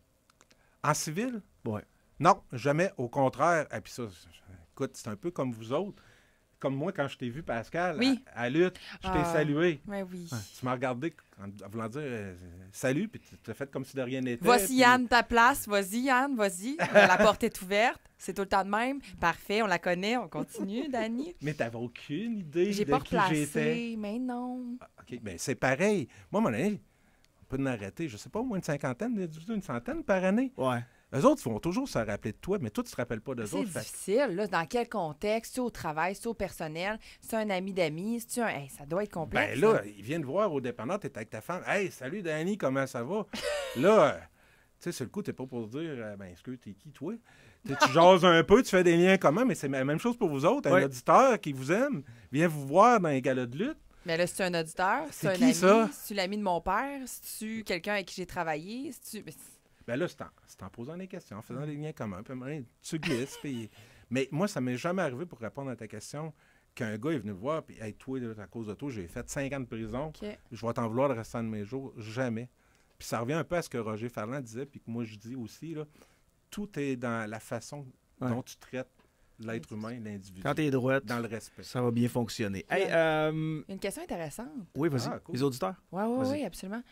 S2: En civil? Oui. Non, jamais. Au contraire. Et ah, puis ça, écoute, c'est un peu comme vous autres. Comme moi, quand je t'ai vu, Pascal, oui. à, lutte, je t'ai ah, salué. Ben oui. Tu m'as regardé en, voulant dire euh, salut, puis tu t'es fait comme si de rien n'était. Voici
S3: Yann, ta place. Vas-y, Yann, vas-y. Euh, la porte est ouverte. C'est tout le temps de même. Parfait, on la connaît, on continue, Dani.
S2: mais t'avais aucune idée de qui j'étais. J'ai
S3: mais non. Ah,
S2: OK, mais ben, c'est pareil. Moi, mon ami, peut en arrêter, je sais pas, au moins une cinquantaine, une centaine par année. Ouais. Eux autres, vont toujours se rappeler de toi, mais toi, tu ne te rappelles pas d'eux autres. C'est difficile,
S3: là, dans quel contexte, au travail, si au personnel, c'est un ami d'amis, tu un... ça doit être complexe. Ben là, ils
S2: viennent voir au tu es avec ta femme. « Hey, salut, Danny, comment ça va? » Là, euh, tu sais, sur le coup, tu n'es pas pour dire est-ce que es qui, toi? » Tu jases un peu, tu fais des liens communs, mais c'est la même chose pour vous autres. Un auditeur qui vous aime vient vous voir dans les galas de lutte.
S3: Mais là, c'est un auditeur, c'est un ami, tu es l'ami de mon père, si c'est quelqu'un avec qui j'ai travaillé, si tu Mais
S2: ben là, c'est en, posant des questions, en faisant des liens communs, tu glisses. Mais moi, ça m'est jamais arrivé pour répondre à ta question qu'un gars est venu me voir, puis hey, toi, à cause de toi, j'ai fait cinq ans de prison, je vais t'en vouloir le restant de mes jours. Jamais. Puis ça revient un peu à ce que Roger Ferland disait, puis que moi je dis aussi, là, tout est dans la façon dont tu traites l'être humain, l'individu. Quand t'es droite, dans le respect. Ça
S1: va bien fonctionner. Euh,
S3: une question intéressante. Oui, vas-y. Ah, Les auditeurs. Oui, oui, oui, absolument.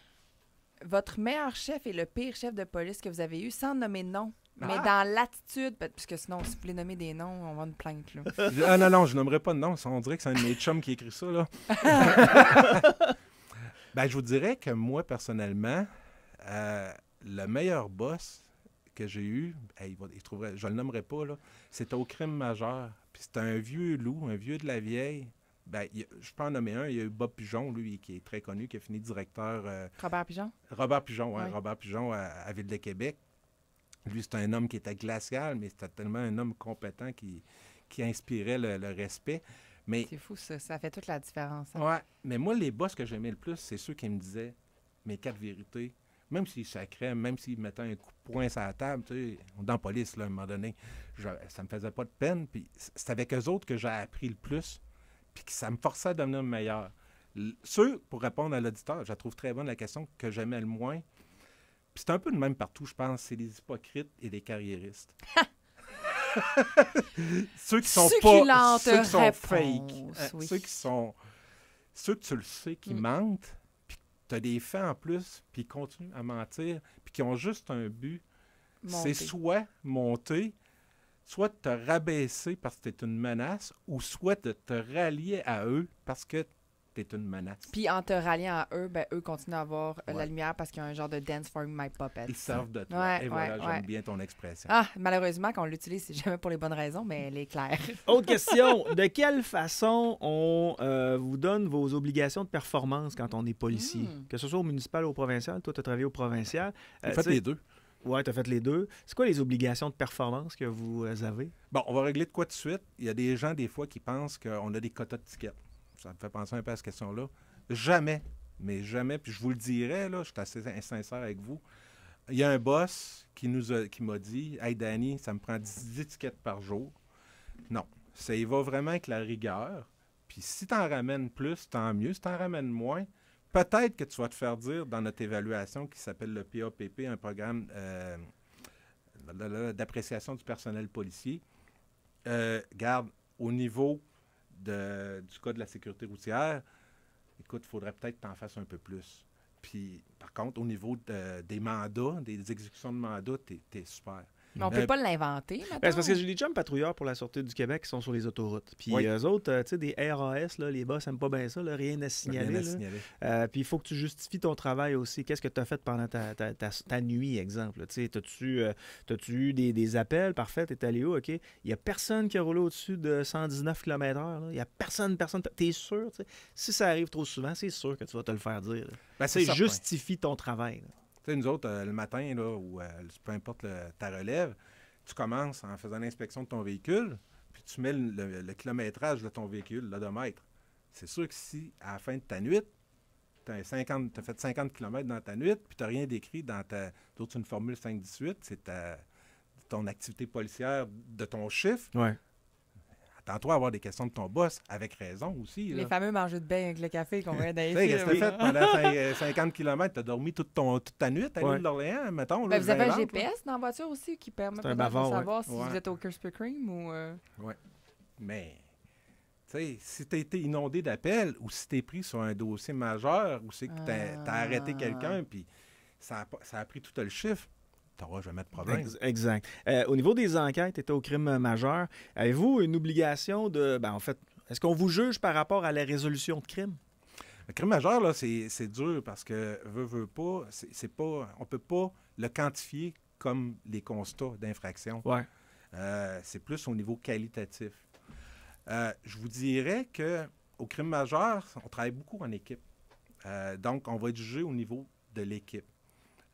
S3: Votre meilleur chef et le pire chef de police que vous avez eu, sans nommer de nom, mais ah! dans l'attitude, parce que sinon, si vous voulez nommer des noms, on va une plainte. Là.
S2: ah non, non, je nommerai pas de nom. On dirait que c'est un de mes chums qui écrit ça. Là. ben, je vous dirais que moi, personnellement, euh, le meilleur boss, que j'ai eu, je ben, il, je le nommerai pas, c'était au crime majeur. Puis c'était un vieux loup, un vieux de la vieille. Ben, je peux en nommer un. Il y a eu Bob Pigeon, lui, qui est très connu, qui a fini directeur. Euh, Robert Pigeon. Robert Pigeon, oui. Robert Pigeon à, Ville de Québec. Lui, c'est un homme qui était glacial, mais c'était tellement un homme compétent qui, qui inspirait le, respect. c'est fou, ça. Ça fait
S3: toute la différence. Hein.
S2: mais moi, les boss que j'aimais le plus, c'est ceux qui me disaient mes quatre vérités, même s'il sacrait, même s'il mettait un coup de poing sur la table, tu sais, dans la police, là, à un moment donné, ça me faisait pas de peine. Puis c'est avec eux autres que j'ai appris le plus, puis que ça me forçait à devenir meilleur. ceux, pour répondre à l'auditeur, je la trouve très bonne la question que j'aimais le moins. c'est un peu le même partout, je pense, c'est les hypocrites et les carriéristes. ceux qui sont pas, ceux qui sont fake, hein, ceux qui sont, ceux que tu le sais qui mm. mentent, tu des faits en plus, puis ils continuent à mentir, puis qui ont juste un but. C'est soit monter, soit te rabaisser parce que tu es une menace, ou soit de te rallier à eux parce que t'es une menace.
S3: Puis en te ralliant à eux, ben, eux continuent à avoir la lumière parce qu'il y a un genre de dance for my puppet. Ils servent de toi. Et voilà, j'aime
S2: bien ton expression. Ah,
S3: malheureusement, qu'on l'utilise, c'est jamais pour les bonnes raisons, mais elle est claire. Autre question.
S1: de quelle façon on euh, vous donne vos obligations de performance quand on est policier? Hmm. Que ce soit au municipal ou au provincial. Toi, tu as travaillé au provincial. T'as euh, fait les deux. Oui, tu as fait les deux. C'est quoi les obligations de performance que vous
S2: avez? Bon, on va régler de quoi de suite. Il y a des gens, des fois, qui pensent qu'on a des quotas de tickets ça me fait penser un peu à cette question-là. Jamais, mais jamais, puis je vous le dirais, là, je suis assez insincère avec vous. Il y a un boss qui nous qui m'a dit Hey Danny, ça me prend 10 étiquettes par jour. Non. Ça y va vraiment avec la rigueur. Puis si tu en ramènes plus, tant mieux. Si tu en ramènes moins, peut-être que tu vas te faire dire dans notre évaluation qui s'appelle le PAPP, un programme euh, d'appréciation du personnel policier, euh, garde, au niveau du Code de la sécurité routière, écoute, il faudrait peut-être que tu en fasses un peu plus. Puis, par contre, au niveau euh, des mandats, des exécutions de mandats, tu es super. Mais on ne peut pas
S3: l'inventer. maintenant. parce que j'ai
S1: des jumps patrouilleurs pour la sortie du Québec qui sont sur les autoroutes. Puis eux autres, euh, tu sais, des RAS, là, les boss n'aiment pas bien ça, rien à signaler. Euh, puis il faut que tu justifies ton travail aussi. Qu'est-ce que tu as fait pendant ta, nuit, exemple? tu as-tu euh, eu des, appels? Parfait, t'es allé où? OK. Il n'y a personne qui a roulé au-dessus de 119 km/h. Il n'y a personne, personne. es sûr?
S2: Si ça arrive trop souvent, c'est sûr que tu vas te le faire dire. Ben, justifie ton travail. Tu sais, nous autres, euh, le matin, là, ou euh, peu importe ta relève, tu commences en faisant l'inspection de ton véhicule, puis tu mets le, kilométrage de ton véhicule, l'odomètre. C'est sûr que si, à la fin de ta nuit, tu as, fait 50 km dans ta nuit, puis tu n'as rien décrit dans ta. D'autres, une formule 518, c'est ton activité policière de ton chiffre attends-toi avoir des questions de ton boss, avec raison aussi. Les
S3: fameux manger de bain avec le café qu'on vient d'ailleurs. Tu pendant 50
S2: euh, km? T'as dormi toute, ta nuit à l'île d'Orléans, mettons. Ben, vous avez un
S3: GPS dans la voiture aussi qui permet de savoir si vous êtes au Krispy Kreme ou... Euh...
S2: Oui, mais... sais, si tu as été inondé d'appels ou si tu es pris sur un dossier majeur ou si tu as, ah, arrêté quelqu'un, puis ça ça a pris tout le chiffre, je jamais de problème. Exact. Euh, au niveau des enquêtes, et
S1: au crime euh, majeur, avez-vous une obligation de. Ben, en fait, est-ce qu'on vous juge par rapport à la
S2: résolution de crime? Le crime majeur, là, c'est dur parce que veut, veut pas, c'est pas. On peut pas le quantifier comme les constats d'infraction. Ouais. Euh, c'est plus au niveau qualitatif. je vous dirais que au crime majeur, on travaille beaucoup en équipe. donc, on va être jugé au niveau de l'équipe.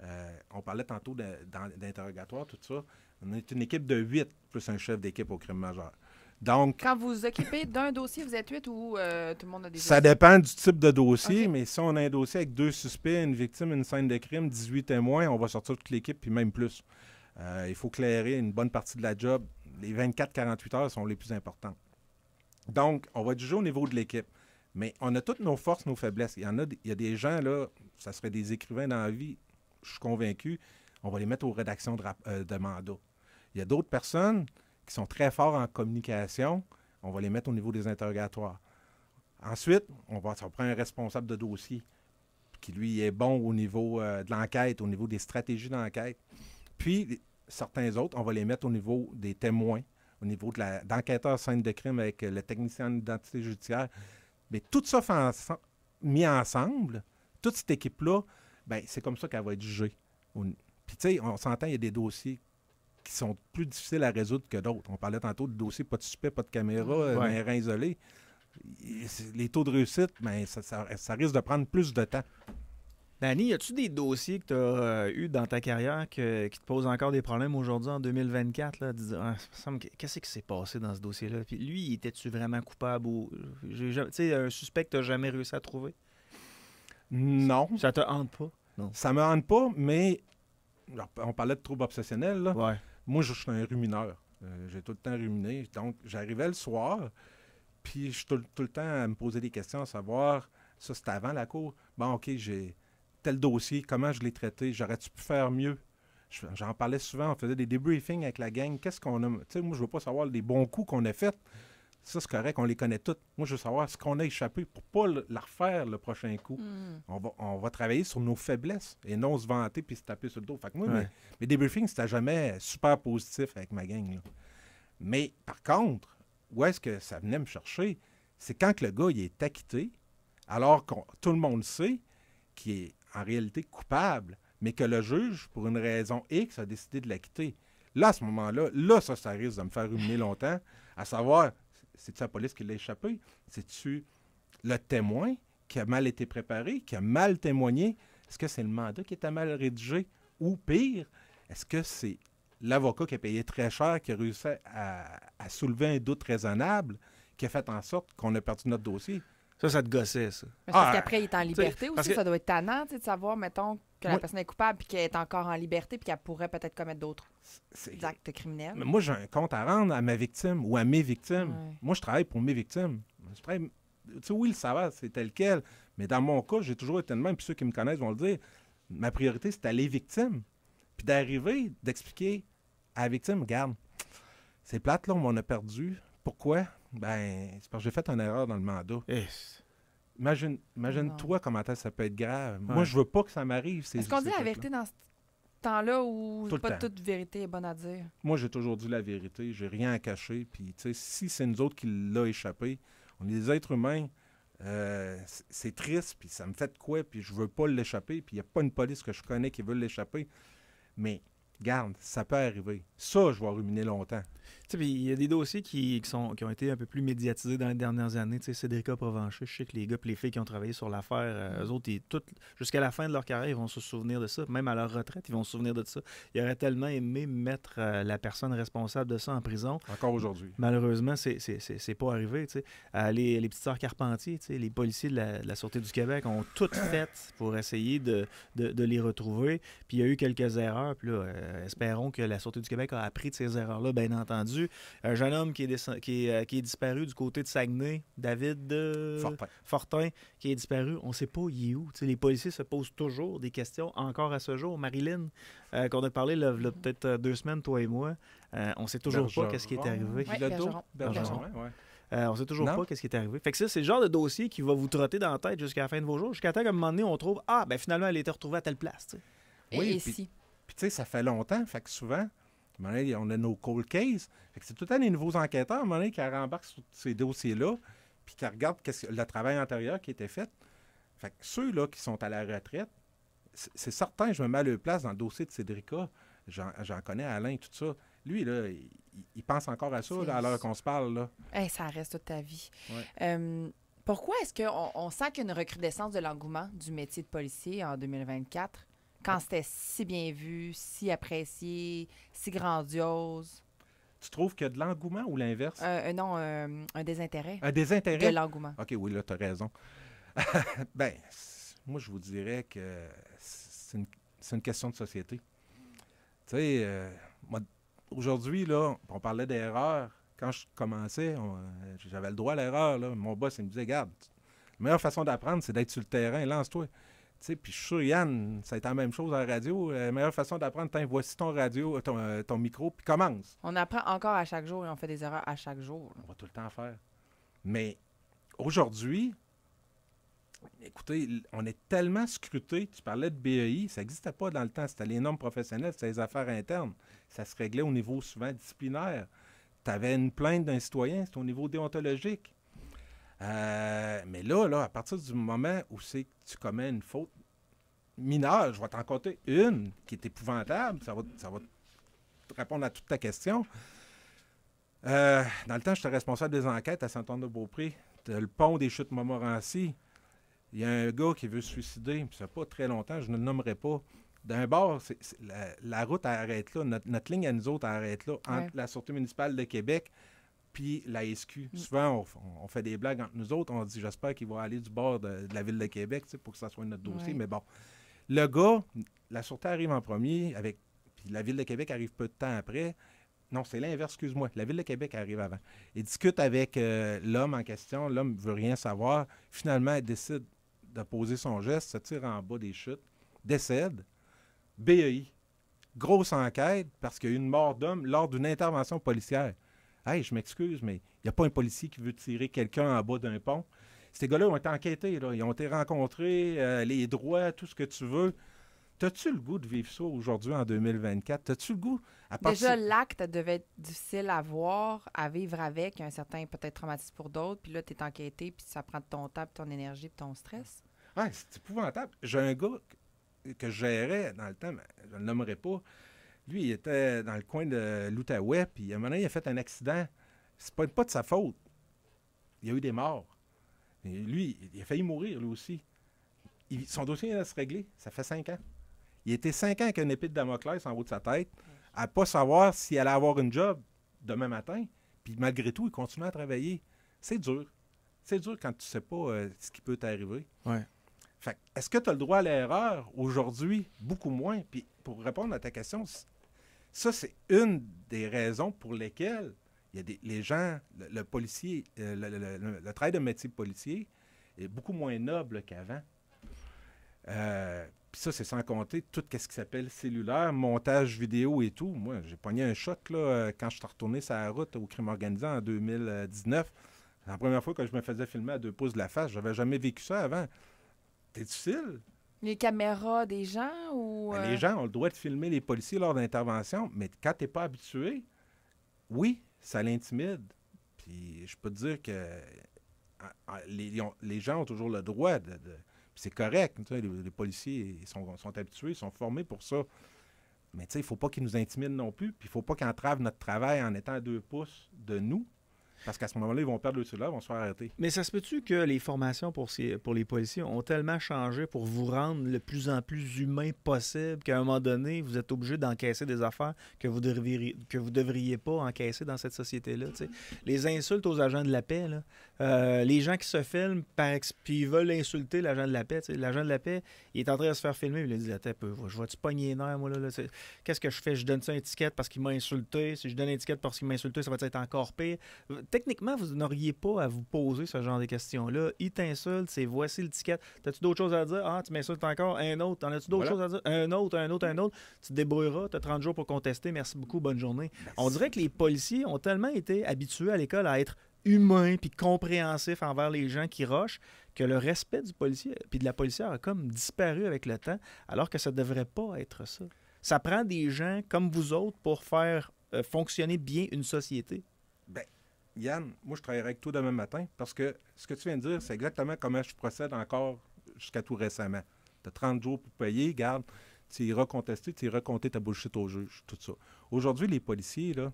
S2: Euh, on parlait tantôt d'interrogatoire, tout ça. On est une équipe de huit plus un chef d'équipe au crime majeur. Donc,
S3: Quand vous vous occupez d'un dossier, vous êtes huit ou euh, tout le monde
S2: a des Ça dépend du type de dossier, mais si on a un dossier avec deux suspects, une victime, une scène de crime, 18 témoins, on va sortir toute l'équipe, puis même plus. Euh, il faut clairer une bonne partie de la job. Les 24-48 heures sont les plus importantes. Donc, on va juger au niveau de l'équipe. Mais on a toutes nos forces, nos faiblesses. Il y en a, il y a des gens, là, ça serait des écrivains dans la vie, je suis convaincu, on va les mettre aux rédactions de, euh, mandats. Il y a d'autres personnes qui sont très forts en communication, on va les mettre au niveau des interrogatoires. Ensuite, on va se prendre un responsable de dossier qui, lui, est bon au niveau euh, de l'enquête, au niveau des stratégies d'enquête. Puis, certains autres, on va les mettre au niveau des témoins, au niveau de scènes scène de crime avec euh, le technicien d'identité judiciaire. Mais tout ça fait mis ensemble, toute cette équipe-là, ben, c'est comme ça qu'elle va être jugée. Puis, tu sais, on s'entend, il y a des dossiers qui sont plus difficiles à résoudre que d'autres. On parlait tantôt de dossiers pas de suspect, pas de caméra, un isolé. Les taux de réussite, ben, ça, risque de prendre plus de temps. Danny, as-tu des dossiers que tu
S1: as euh, eu dans ta carrière qui te posent encore des problèmes aujourd'hui en 2024? Ah, qu'est-ce qui s'est passé dans ce dossier-là? Puis lui, était-tu vraiment coupable ou. Euh, tu sais, un
S2: suspect que tu n'as jamais réussi à trouver? Non. Ça te hante pas? Non. Ça me hante pas, mais on parlait de troubles obsessionnels. Là. Moi, je, suis un rumineur. Euh, j'ai tout le temps ruminé. Donc, j'arrivais le soir, puis je suis tout, le temps à me poser des questions, à savoir, ça, c'était avant la cour. Bon, OK, j'ai tel dossier, comment je l'ai traité, j'aurais-tu pu faire mieux? J'en parlais souvent, on faisait des debriefings » avec la gang. Qu'est-ce qu'on a. Tu sais, moi, je veux pas savoir les bons coups qu'on a faits. Ça, c'est correct, on les connaît toutes. Moi, je veux savoir ce qu'on a échappé pour ne pas la refaire le prochain coup. Hmm. On, va, travailler sur nos faiblesses et non se vanter puis se taper sur le dos. Fait que moi, mais mes, c'était jamais super positif avec ma gang. Mais par contre, où est-ce que ça venait me chercher? C'est quand le gars il est acquitté, alors que tout le monde sait qu'il est en réalité coupable, mais que le juge, pour une raison X, a décidé de l'acquitter. Là, à ce moment-là, là, ça, ça risque de me faire ruminer longtemps, à savoir c'est-tu la police qui l'a échappé? C'est-tu le témoin qui a mal été préparé, qui a mal témoigné? Est-ce que c'est le mandat qui était mal rédigé? Ou pire, est-ce que c'est l'avocat qui a payé très cher, qui a réussi à, soulever un doute raisonnable, qui a fait en sorte qu'on a perdu notre dossier? Ça, ça te gossait, ça. Mais parce ah, qu'après, il
S3: est en liberté aussi, ça doit être tannant, de savoir, mettons, que la personne est coupable, puis qu'elle est encore en liberté, puis qu'elle pourrait peut-être commettre d'autres actes criminels. Mais moi,
S2: j'ai un compte à rendre à ma victime ou à mes victimes. Moi, je travaille pour mes victimes. tu sais, oui, ça va c'est tel quel, mais dans mon cas, j'ai toujours été le même, puis ceux qui me connaissent vont le dire. Ma priorité, c'est les victimes. Puis d'arriver, d'expliquer à la victime, regarde, ces plates là, on a perdu. Pourquoi? Ben, c'est parce que j'ai fait une erreur dans le mandat. Imagine, toi comment ça peut être grave. Moi, je veux pas que ça m'arrive. Est-ce qu'on dit la vérité
S3: dans ce temps-là où pas toute vérité est bonne à dire?
S2: Moi, j'ai toujours dit la vérité. J'ai rien à cacher. Puis, si c'est nous autres qui l'a échappé, on est des êtres humains. Euh, c'est triste, puis ça me fait de quoi, puis je veux pas l'échapper, puis il n'y a pas une police que je connais qui veut l'échapper. Mais, garde, ça peut arriver. Ça, je vais ruminer longtemps
S1: il y a des dossiers qui, qui, sont, qui ont été un peu plus médiatisés dans les dernières années. Tu sais, Provencher, je sais que les gars et les filles qui ont travaillé sur l'affaire, euh, eux autres, jusqu'à la fin de leur carrière, ils vont se souvenir de ça. Même à leur retraite, ils vont se souvenir de ça. Ils auraient tellement aimé mettre euh, la personne responsable de ça en prison. Encore aujourd'hui. Malheureusement, c'est, c'est, pas arrivé. Tu sais. Euh, les, les petits sœurs Carpentier, tu sais, les policiers de la, Sûreté du Québec ont tout fait pour essayer de, de, les retrouver. Puis il y a eu quelques erreurs. Puis espérons que la Sûreté du Québec a appris de ces erreurs-là, bien entendu un jeune homme euh, qui est, disparu du côté de Saguenay, David euh, Fortin. qui est disparu. On ne sait pas il est où. les policiers se posent toujours des questions, encore à ce jour. Marilyn, euh, qu'on a parlé là, peut-être deux semaines, toi et moi, on ne sait toujours pas qu'est-ce qui est arrivé. on ne sait toujours pas qu'est-ce qui est arrivé. c'est le genre de dossier qui va vous trotter dans la tête jusqu'à la fin de vos jours, jusqu'à temps qu'à un moment donné, on trouve Ah, ben finalement, elle a été retrouvée à telle place.
S2: Oui, et ça fait longtemps. Fait que souvent, à on a nos cold cases. C'est tout un des nouveaux enquêteurs, qui rembarquent sur ces dossiers-là, puis qui regardent que, le travail antérieur qui était fait. Fait ceux-là qui sont à la retraite, c'est certain, je me mets à place dans le dossier de Cédrica. J'en connais Alain, et tout ça. Lui, là, il, pense encore à ça alors à l'heure qu'on se parle. Là.
S3: ça reste toute ta vie. pourquoi est-ce qu'on on sent qu'il y a une recrudescence de l'engouement du métier de policier en 2024? quand c'était si bien vu, si apprécié, si grandiose.
S2: Tu trouves qu'il y a de l'engouement ou l'inverse? Euh,
S3: euh, non, euh, un désintérêt. Un désintérêt? De l'engouement.
S2: OK, oui, là, tu as raison. ben, moi, je vous dirais que c'est une, question de société. Tu sais, aujourd'hui, là, on parlait d'erreur. Quand je commençais, j'avais le droit à l'erreur. Mon boss, il me disait, garde, la meilleure façon d'apprendre, c'est d'être sur le terrain, lance-toi puis je suis sûr, Yann, ça a été la même chose à la radio. Euh, la meilleure façon d'apprendre, voici ton radio, euh, ton, euh, ton micro, puis commence.
S3: On apprend encore à chaque jour et on fait des erreurs à chaque jour. On va tout le temps faire.
S2: Mais aujourd'hui, écoutez, on est tellement scruté. Tu parlais de BEI, ça n'existait pas dans le temps. C'était les normes professionnelles, c'était les affaires internes. Ça se réglait au niveau souvent disciplinaire. Tu avais une plainte d'un citoyen, c'était au niveau déontologique. Euh, mais là, à partir du moment où c'est tu commets une faute mineure, je vais t'en compter une qui est épouvantable, ça va, te répondre à toute ta question. Euh, dans le temps, j'étais responsable des enquêtes à Saint-Anne-de-Beaupré. Le pont des chutes Montmorency. Il y a un gars qui veut se suicider, puis ça pas très longtemps, je ne le nommerai pas. D'un bord, la, route arrête là, notre, ligne à nous autres arrête là, entre la Sûreté municipale de Québec puis la SQ. Souvent, on, fait des blagues entre nous autres. On dit j'espère qu'il va aller du bord de, la ville de Québec pour que ça soit notre dossier. Mais bon, le gars, la Sûreté arrive en premier, avec puis la ville de Québec arrive peu de temps après. Non, c'est l'inverse, excuse-moi. La ville de Québec arrive avant. Il discute avec euh, l'homme en question. L'homme ne veut rien savoir. Finalement, elle décide de poser son geste, se tire en bas des chutes, décède. BEI. Grosse enquête parce qu'il y a eu une mort d'homme lors d'une intervention policière. Hey, je m'excuse, mais il n'y a pas un policier qui veut tirer quelqu'un en bas d'un pont. Ces gars-là ont été enquêtés, ils ont été rencontrés, euh, les droits, tout ce que tu veux. T'as-tu le goût de vivre ça aujourd'hui en 2024? T'as-tu le goût? Déjà,
S3: l'acte devait être difficile à voir, à vivre avec, un certain peut-être traumatisme pour d'autres, puis là, es enquêté, puis ça prend ton temps, ton énergie, ton stress.
S2: c'est épouvantable. J'ai un gars que je gérais dans le temps, mais je ne le nommerai pas. Lui, il était dans le coin de l'Outaouais, puis à un moment il a fait un accident. C'est pas, pas de sa faute. Il y a eu des morts. lui, il a failli mourir, lui aussi. son dossier vient de se régler. Ça fait cinq ans. Il était cinq ans avec une épée de Damoclès en haut de sa tête, à ne pas savoir s'il allait avoir une job demain matin. Puis malgré tout, il continue à travailler. C'est dur. C'est dur quand tu ne sais pas euh, ce qui peut t'arriver. Ouais. Fait est-ce que tu as le droit à l'erreur aujourd'hui? Beaucoup moins. Puis pour répondre à ta question, ça, c'est une des raisons pour lesquelles il y des, les gens, le, policier, euh, le, travail de métier policier est beaucoup moins noble qu'avant. Euh, puis ça, c'est sans compter tout ce qui s'appelle cellulaire, montage vidéo et tout. Moi, j'ai pogné un choc là, euh, quand je suis retourné sur la route au crime organisé en 2019. La première fois que je me faisais filmer à deux pouces de la face, j'avais jamais vécu ça avant. C'était difficile.
S3: Les caméras des gens ou. Ben, les euh?
S2: gens ont le droit de filmer les policiers lors d'intervention, mais quand tu n'es pas habitué, oui, ça l'intimide. Puis je peux te dire que les, gens ont toujours le droit de. c'est correct. Les, les, policiers sont, sont habitués, sont formés pour ça. Mais il ne faut pas qu'ils nous intimident non plus. il ne faut pas qu'ils entravent notre travail en étant à deux pouces de nous. Parce qu'à ce moment-là, ils vont perdre le là, ils vont se faire arrêter.
S1: Mais ça se peut-tu que les formations pour, pour les policiers ont tellement changé pour vous rendre le plus en plus humain possible qu'à un moment donné, vous êtes obligé d'encaisser des affaires que vous devriez, que vous devriez pas encaisser dans cette société-là? Les insultes aux agents de la paix, là, euh, les gens qui se filment, puis ils veulent insulter l'agent de la paix. L'agent de la paix, il est en train de se faire filmer. Il a dit Attends, peu, je vois tu pogner les nerfs, moi, là, Qu'est-ce que je fais Je donne ça une étiquette parce qu'il m'a insulté. Si je donne un étiquette parce qu'il m'a insulté, ça va être encore pire. Euh, techniquement, vous n'auriez pas à vous poser ce genre de questions-là. Il t'insulte, c'est voici l'étiquette. T'as-tu d'autres choses à dire Ah, tu m'insultes encore Un autre. T'en as-tu d'autres choses à dire Un autre, un autre, un autre. Tu te débrouilleras. T'as 30 jours pour contester. Merci beaucoup. Bonne journée. On dirait que les policiers ont tellement été habitués à l'école à être humain puis compréhensif envers les gens qui rochent que le respect du policier puis de la policière a comme disparu avec le temps, alors que ça devrait pas être
S2: ça. Ça prend des gens comme vous autres pour faire euh, fonctionner bien une société. Ben, Yann, moi je travaillerai avec toi demain matin parce que ce que tu viens de dire, c'est exactement comment je procède encore jusqu'à tout récemment. Tu as 30 jours pour payer, garde, tu iras contester, tu iras ta bullshit au juge, tout ça. Aujourd'hui, les policiers, là,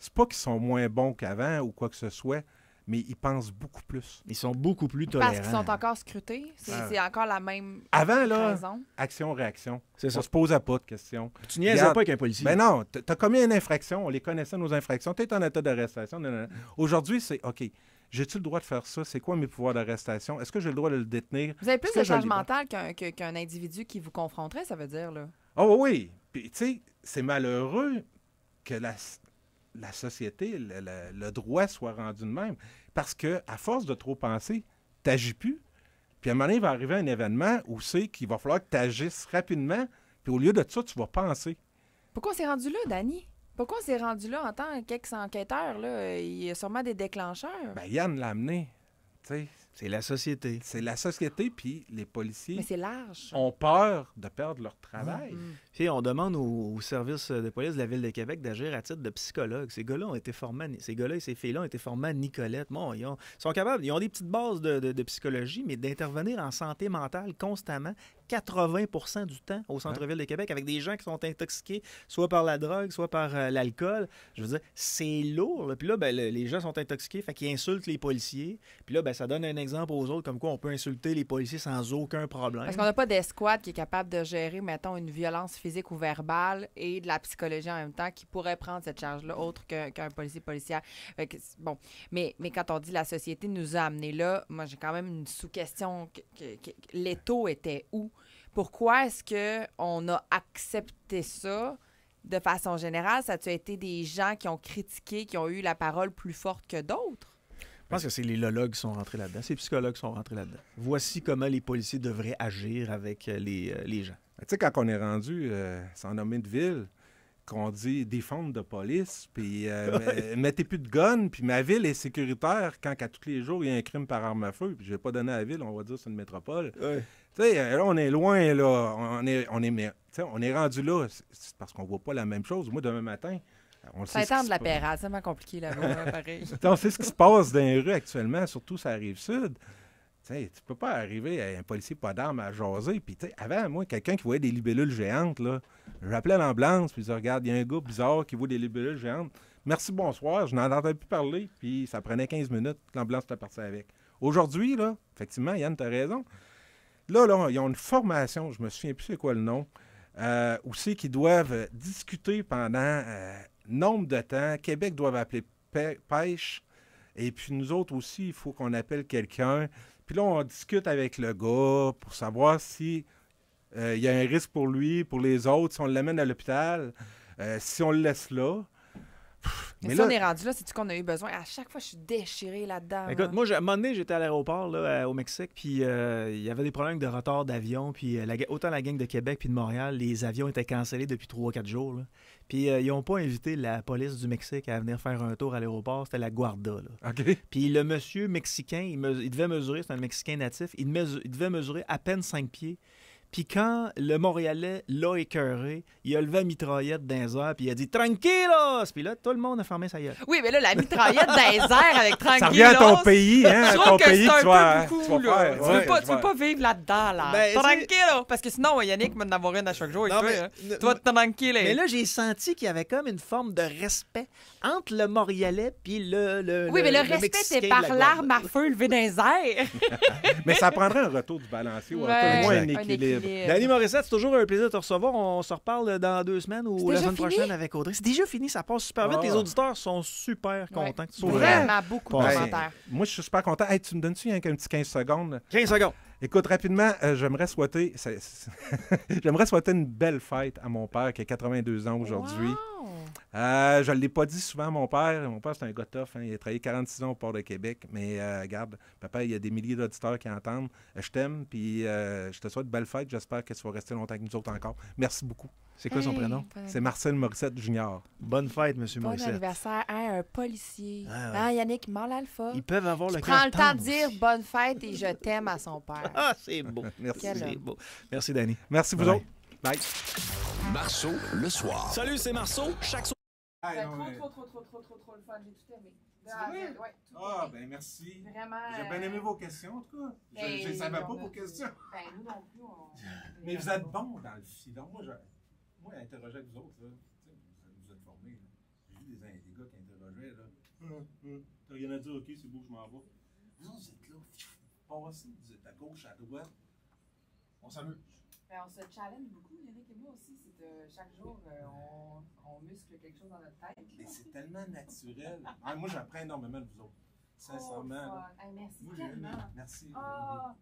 S2: c'est pas qu'ils sont moins bons qu'avant ou quoi que ce soit, mais ils pensent beaucoup plus. Ils sont beaucoup plus tolérants. Parce qu'ils sont
S3: encore scrutés. Ah. C'est encore la même Avant, là,
S2: action-réaction. On ça. se posait pas de questions. Tu niaises pas avec un policier. Mais ben non, t'as commis une infraction, on les connaissait, nos infractions, Tu es en état d'arrestation. Aujourd'hui, c'est OK. J'ai-tu le droit de faire ça? C'est quoi mes pouvoirs d'arrestation? Est-ce que j'ai le droit de le détenir? Vous avez plus de charge mentale
S3: qu'un individu qui vous confronterait, ça veut dire, là.
S2: Oh oui! Puis, tu sais, c'est malheureux que la, la société, le, droit soit rendu de même. Parce que à force de trop penser, t'agis plus. Puis à un moment donné, il va arriver un événement où c'est qu'il va falloir que tu agisses rapidement. Puis au lieu de ça, tu vas penser.
S3: Pourquoi on s'est rendu là, Danny? Pourquoi on s'est rendu là en tant qu'ex-enquêteur? Il y a sûrement des déclencheurs. Bien,
S2: Yann l'a amené. sais. C'est la société. C'est la société, puis les policiers c'est large. ont peur de perdre leur travail. Mm.
S1: on demande au, services service de police de la Ville de Québec d'agir à titre de psychologue. Ces gars-là ont formés, ces et ces filles-là ont été formés à Nicolette. Bon, ils, ont, sont capables, ont des petites bases de psychologie, mais d'intervenir en santé mentale constamment 80 du temps au centre-ville de Québec avec des gens qui sont intoxiqués, soit par la drogue, soit par euh, l'alcool. Je veux dire, c'est lourd. Puis là, ben, les gens sont intoxiqués, fait qu'ils insultent les policiers. Puis là, ben, ça donne un exemple aux autres comme quoi on peut insulter les policiers sans aucun problème. Parce qu'on n'a
S3: pas d'escouade qui est capable de gérer, mettons, une violence physique ou verbale et de la psychologie en même temps qui pourrait prendre cette charge-là autre qu'un policier policier bon, mais, mais quand on dit la société nous a amenés là, moi j'ai quand même une sous-question. Que, les L'étau était où? Pourquoi est-ce qu'on a accepté ça de façon générale? Ça a-tu été des gens qui ont critiqué, qui ont eu la parole plus forte que d'autres?
S1: Je pense que c'est les lologues qui sont rentrés là-dedans, c'est les psychologues qui sont rentrés là-dedans.
S2: Voici comment les policiers devraient agir avec euh, euh, les, gens. Tu sais, quand on est rendu, euh, sans nommer de ville, qu'on dit défendre de police, puis mettez plus de gun, puis ma ville est sécuritaire quand à tous les jours il y a un crime par arme à feu, puis je vais pas donner à la ville, on va dire c'est une métropole. Euh, on est loin, là. On est, on est, on est rendu là. parce qu'on ne voit pas la même chose. Moi, demain matin, euh, on le sait. Ça de la pérade,
S3: c'est vraiment compliqué, là, hein,
S2: pareil. on sait ce qui se passe dans les rues actuellement, surtout sur la rive sud. Tu tu peux pas arriver à un policier pas d'armes à jaser. Puis, avant, moi, quelqu'un qui voyait des libellules géantes, là, rappelais l'ambulance, puis je regarde, il y a un gars bizarre qui voit des libellules géantes. Merci, bonsoir, je n'en plus parler, puis ça prenait 15 minutes, l'ambulance était partie avec. Aujourd'hui, là, effectivement, Yann, tu as raison. Là, là, ils ont une formation, je me souviens plus c'est quoi le nom, euh, où c'est qu'ils doivent discuter pendant un euh, nombre de temps. Québec doivent appeler pêche. Et puis nous autres aussi, il faut qu'on appelle quelqu'un. Puis là, on discute avec le gars pour savoir si euh, il y a un risque pour lui, pour les autres, si on l'amène à l'hôpital, si on le laisse là mais, on est
S3: rendu là, c'est-tu qu'on a eu besoin? À chaque fois, je suis déchiré là-dedans. écoute,
S2: moi, à un moment donné, j'étais à l'aéroport au Mexique,
S1: puis euh, il y avait des problèmes de retard d'avion, puis euh, autant la gang de Québec puis de Montréal, les avions étaient cancellés depuis 3-4 jours. Puis euh, ils n'ont pas invité la police du Mexique à venir faire un tour à l'aéroport, c'était la Guarda. Ok. Puis le monsieur mexicain, il, devait mesurer, c'est un Mexicain natif, il, il devait mesurer à peine 5 pieds. Puis quand le Montréalais l'a écœuré, il a levé la mitraillette dans les puis il a dit Tranquillos! Puis là, tout le monde a fermé sa gueule.
S3: Oui, mais là, la mitraillette d'un air avec Tranquillos.
S2: Ça revient à ton pays, hein? Je ton que pays, c'est un tu beaucoup, tu là. veux pas, tu pas
S1: vivre là-dedans, là.
S2: Ben,
S3: tranquille, tranquillos! Parce que sinon, Yannick va en avoir une à chaque jour. Non, mais, hein. tu, t'es tu toi, tranquille. Mais là, j'ai
S1: senti qu'il y avait comme une forme de respect entre le Montréalais puis le, oui, mais le, respect, c'est par l'arme à feu levé d'un air. mais ça prendrait un retour du balancier, ou un peu moins un équilibre. Dany Morissette, c'est toujours un plaisir de te recevoir. On se reparle dans deux semaines ou la semaine prochaine avec Audrey. C'est déjà fini, ça passe super vite. Les auditeurs sont super contents beaucoup de commentaires.
S2: Moi, je suis super content. tu me donnes-tu un, petit 15 secondes? 15 secondes. Écoute, rapidement, euh, j'aimerais souhaiter j'aimerais souhaiter une belle fête à mon père qui a 82 ans aujourd'hui. Euh, je ne l'ai pas dit souvent à mon père. Mon père, c'est un gars tough. Hein. Il a travaillé 46 ans au port de Québec. Mais euh, regarde, papa, il y a des milliers d'auditeurs qui entendent. Euh, je t'aime, puis je te souhaite belle fête. J'espère que tu vas rester longtemps avec nous autres encore. Merci beaucoup. C'est quoi son prénom? C'est Marcel Morissette Junior. Bonne fête, M. Morissette. Bon anniversaire
S3: hein, un policier. Ah, hein, Yannick Ils
S2: peuvent avoir le Prends le temps de
S3: dire bonne fête et je t'aime à son
S1: père. Ah, c'est beau. Merci. beau. Merci, Danny. Merci, vous autres. Bye. Marceau, le soir. Salut, c'est
S2: Marceau. Chaque soir. Ah, ben, trop,
S1: trop, trop, trop, trop, trop, trop le fun. J'ai tout
S3: aimé. Ah, ben, ouais, ah,
S2: ben merci. Vraiment. J'ai bien aimé euh, vos questions, en tout
S3: cas. Ben, je savais pas vos questions. Ben, nous non plus. On...
S2: Mais vous êtes bons dans le filon. Moi, j'ai Moi avec vous autres, là. vous êtes formés. J'ai vu des, des gars qui interrogeaient. là. Tu hum, hum. T'as rien à dire, ok, c'est beau, je m'en vais. Vous, vous êtes là. Passez, vous êtes à gauche, à droite.
S3: On s'amuse. Ben, on se challenge beaucoup, Yannick et moi aussi. Euh, chaque jour, euh, on, on, muscle quelque chose dans notre tête. Mais c'est
S2: tellement naturel. Ah, moi, j'apprends énormément de vous autres. Oh, Sincèrement.
S1: Oh, merci Merci. Ah!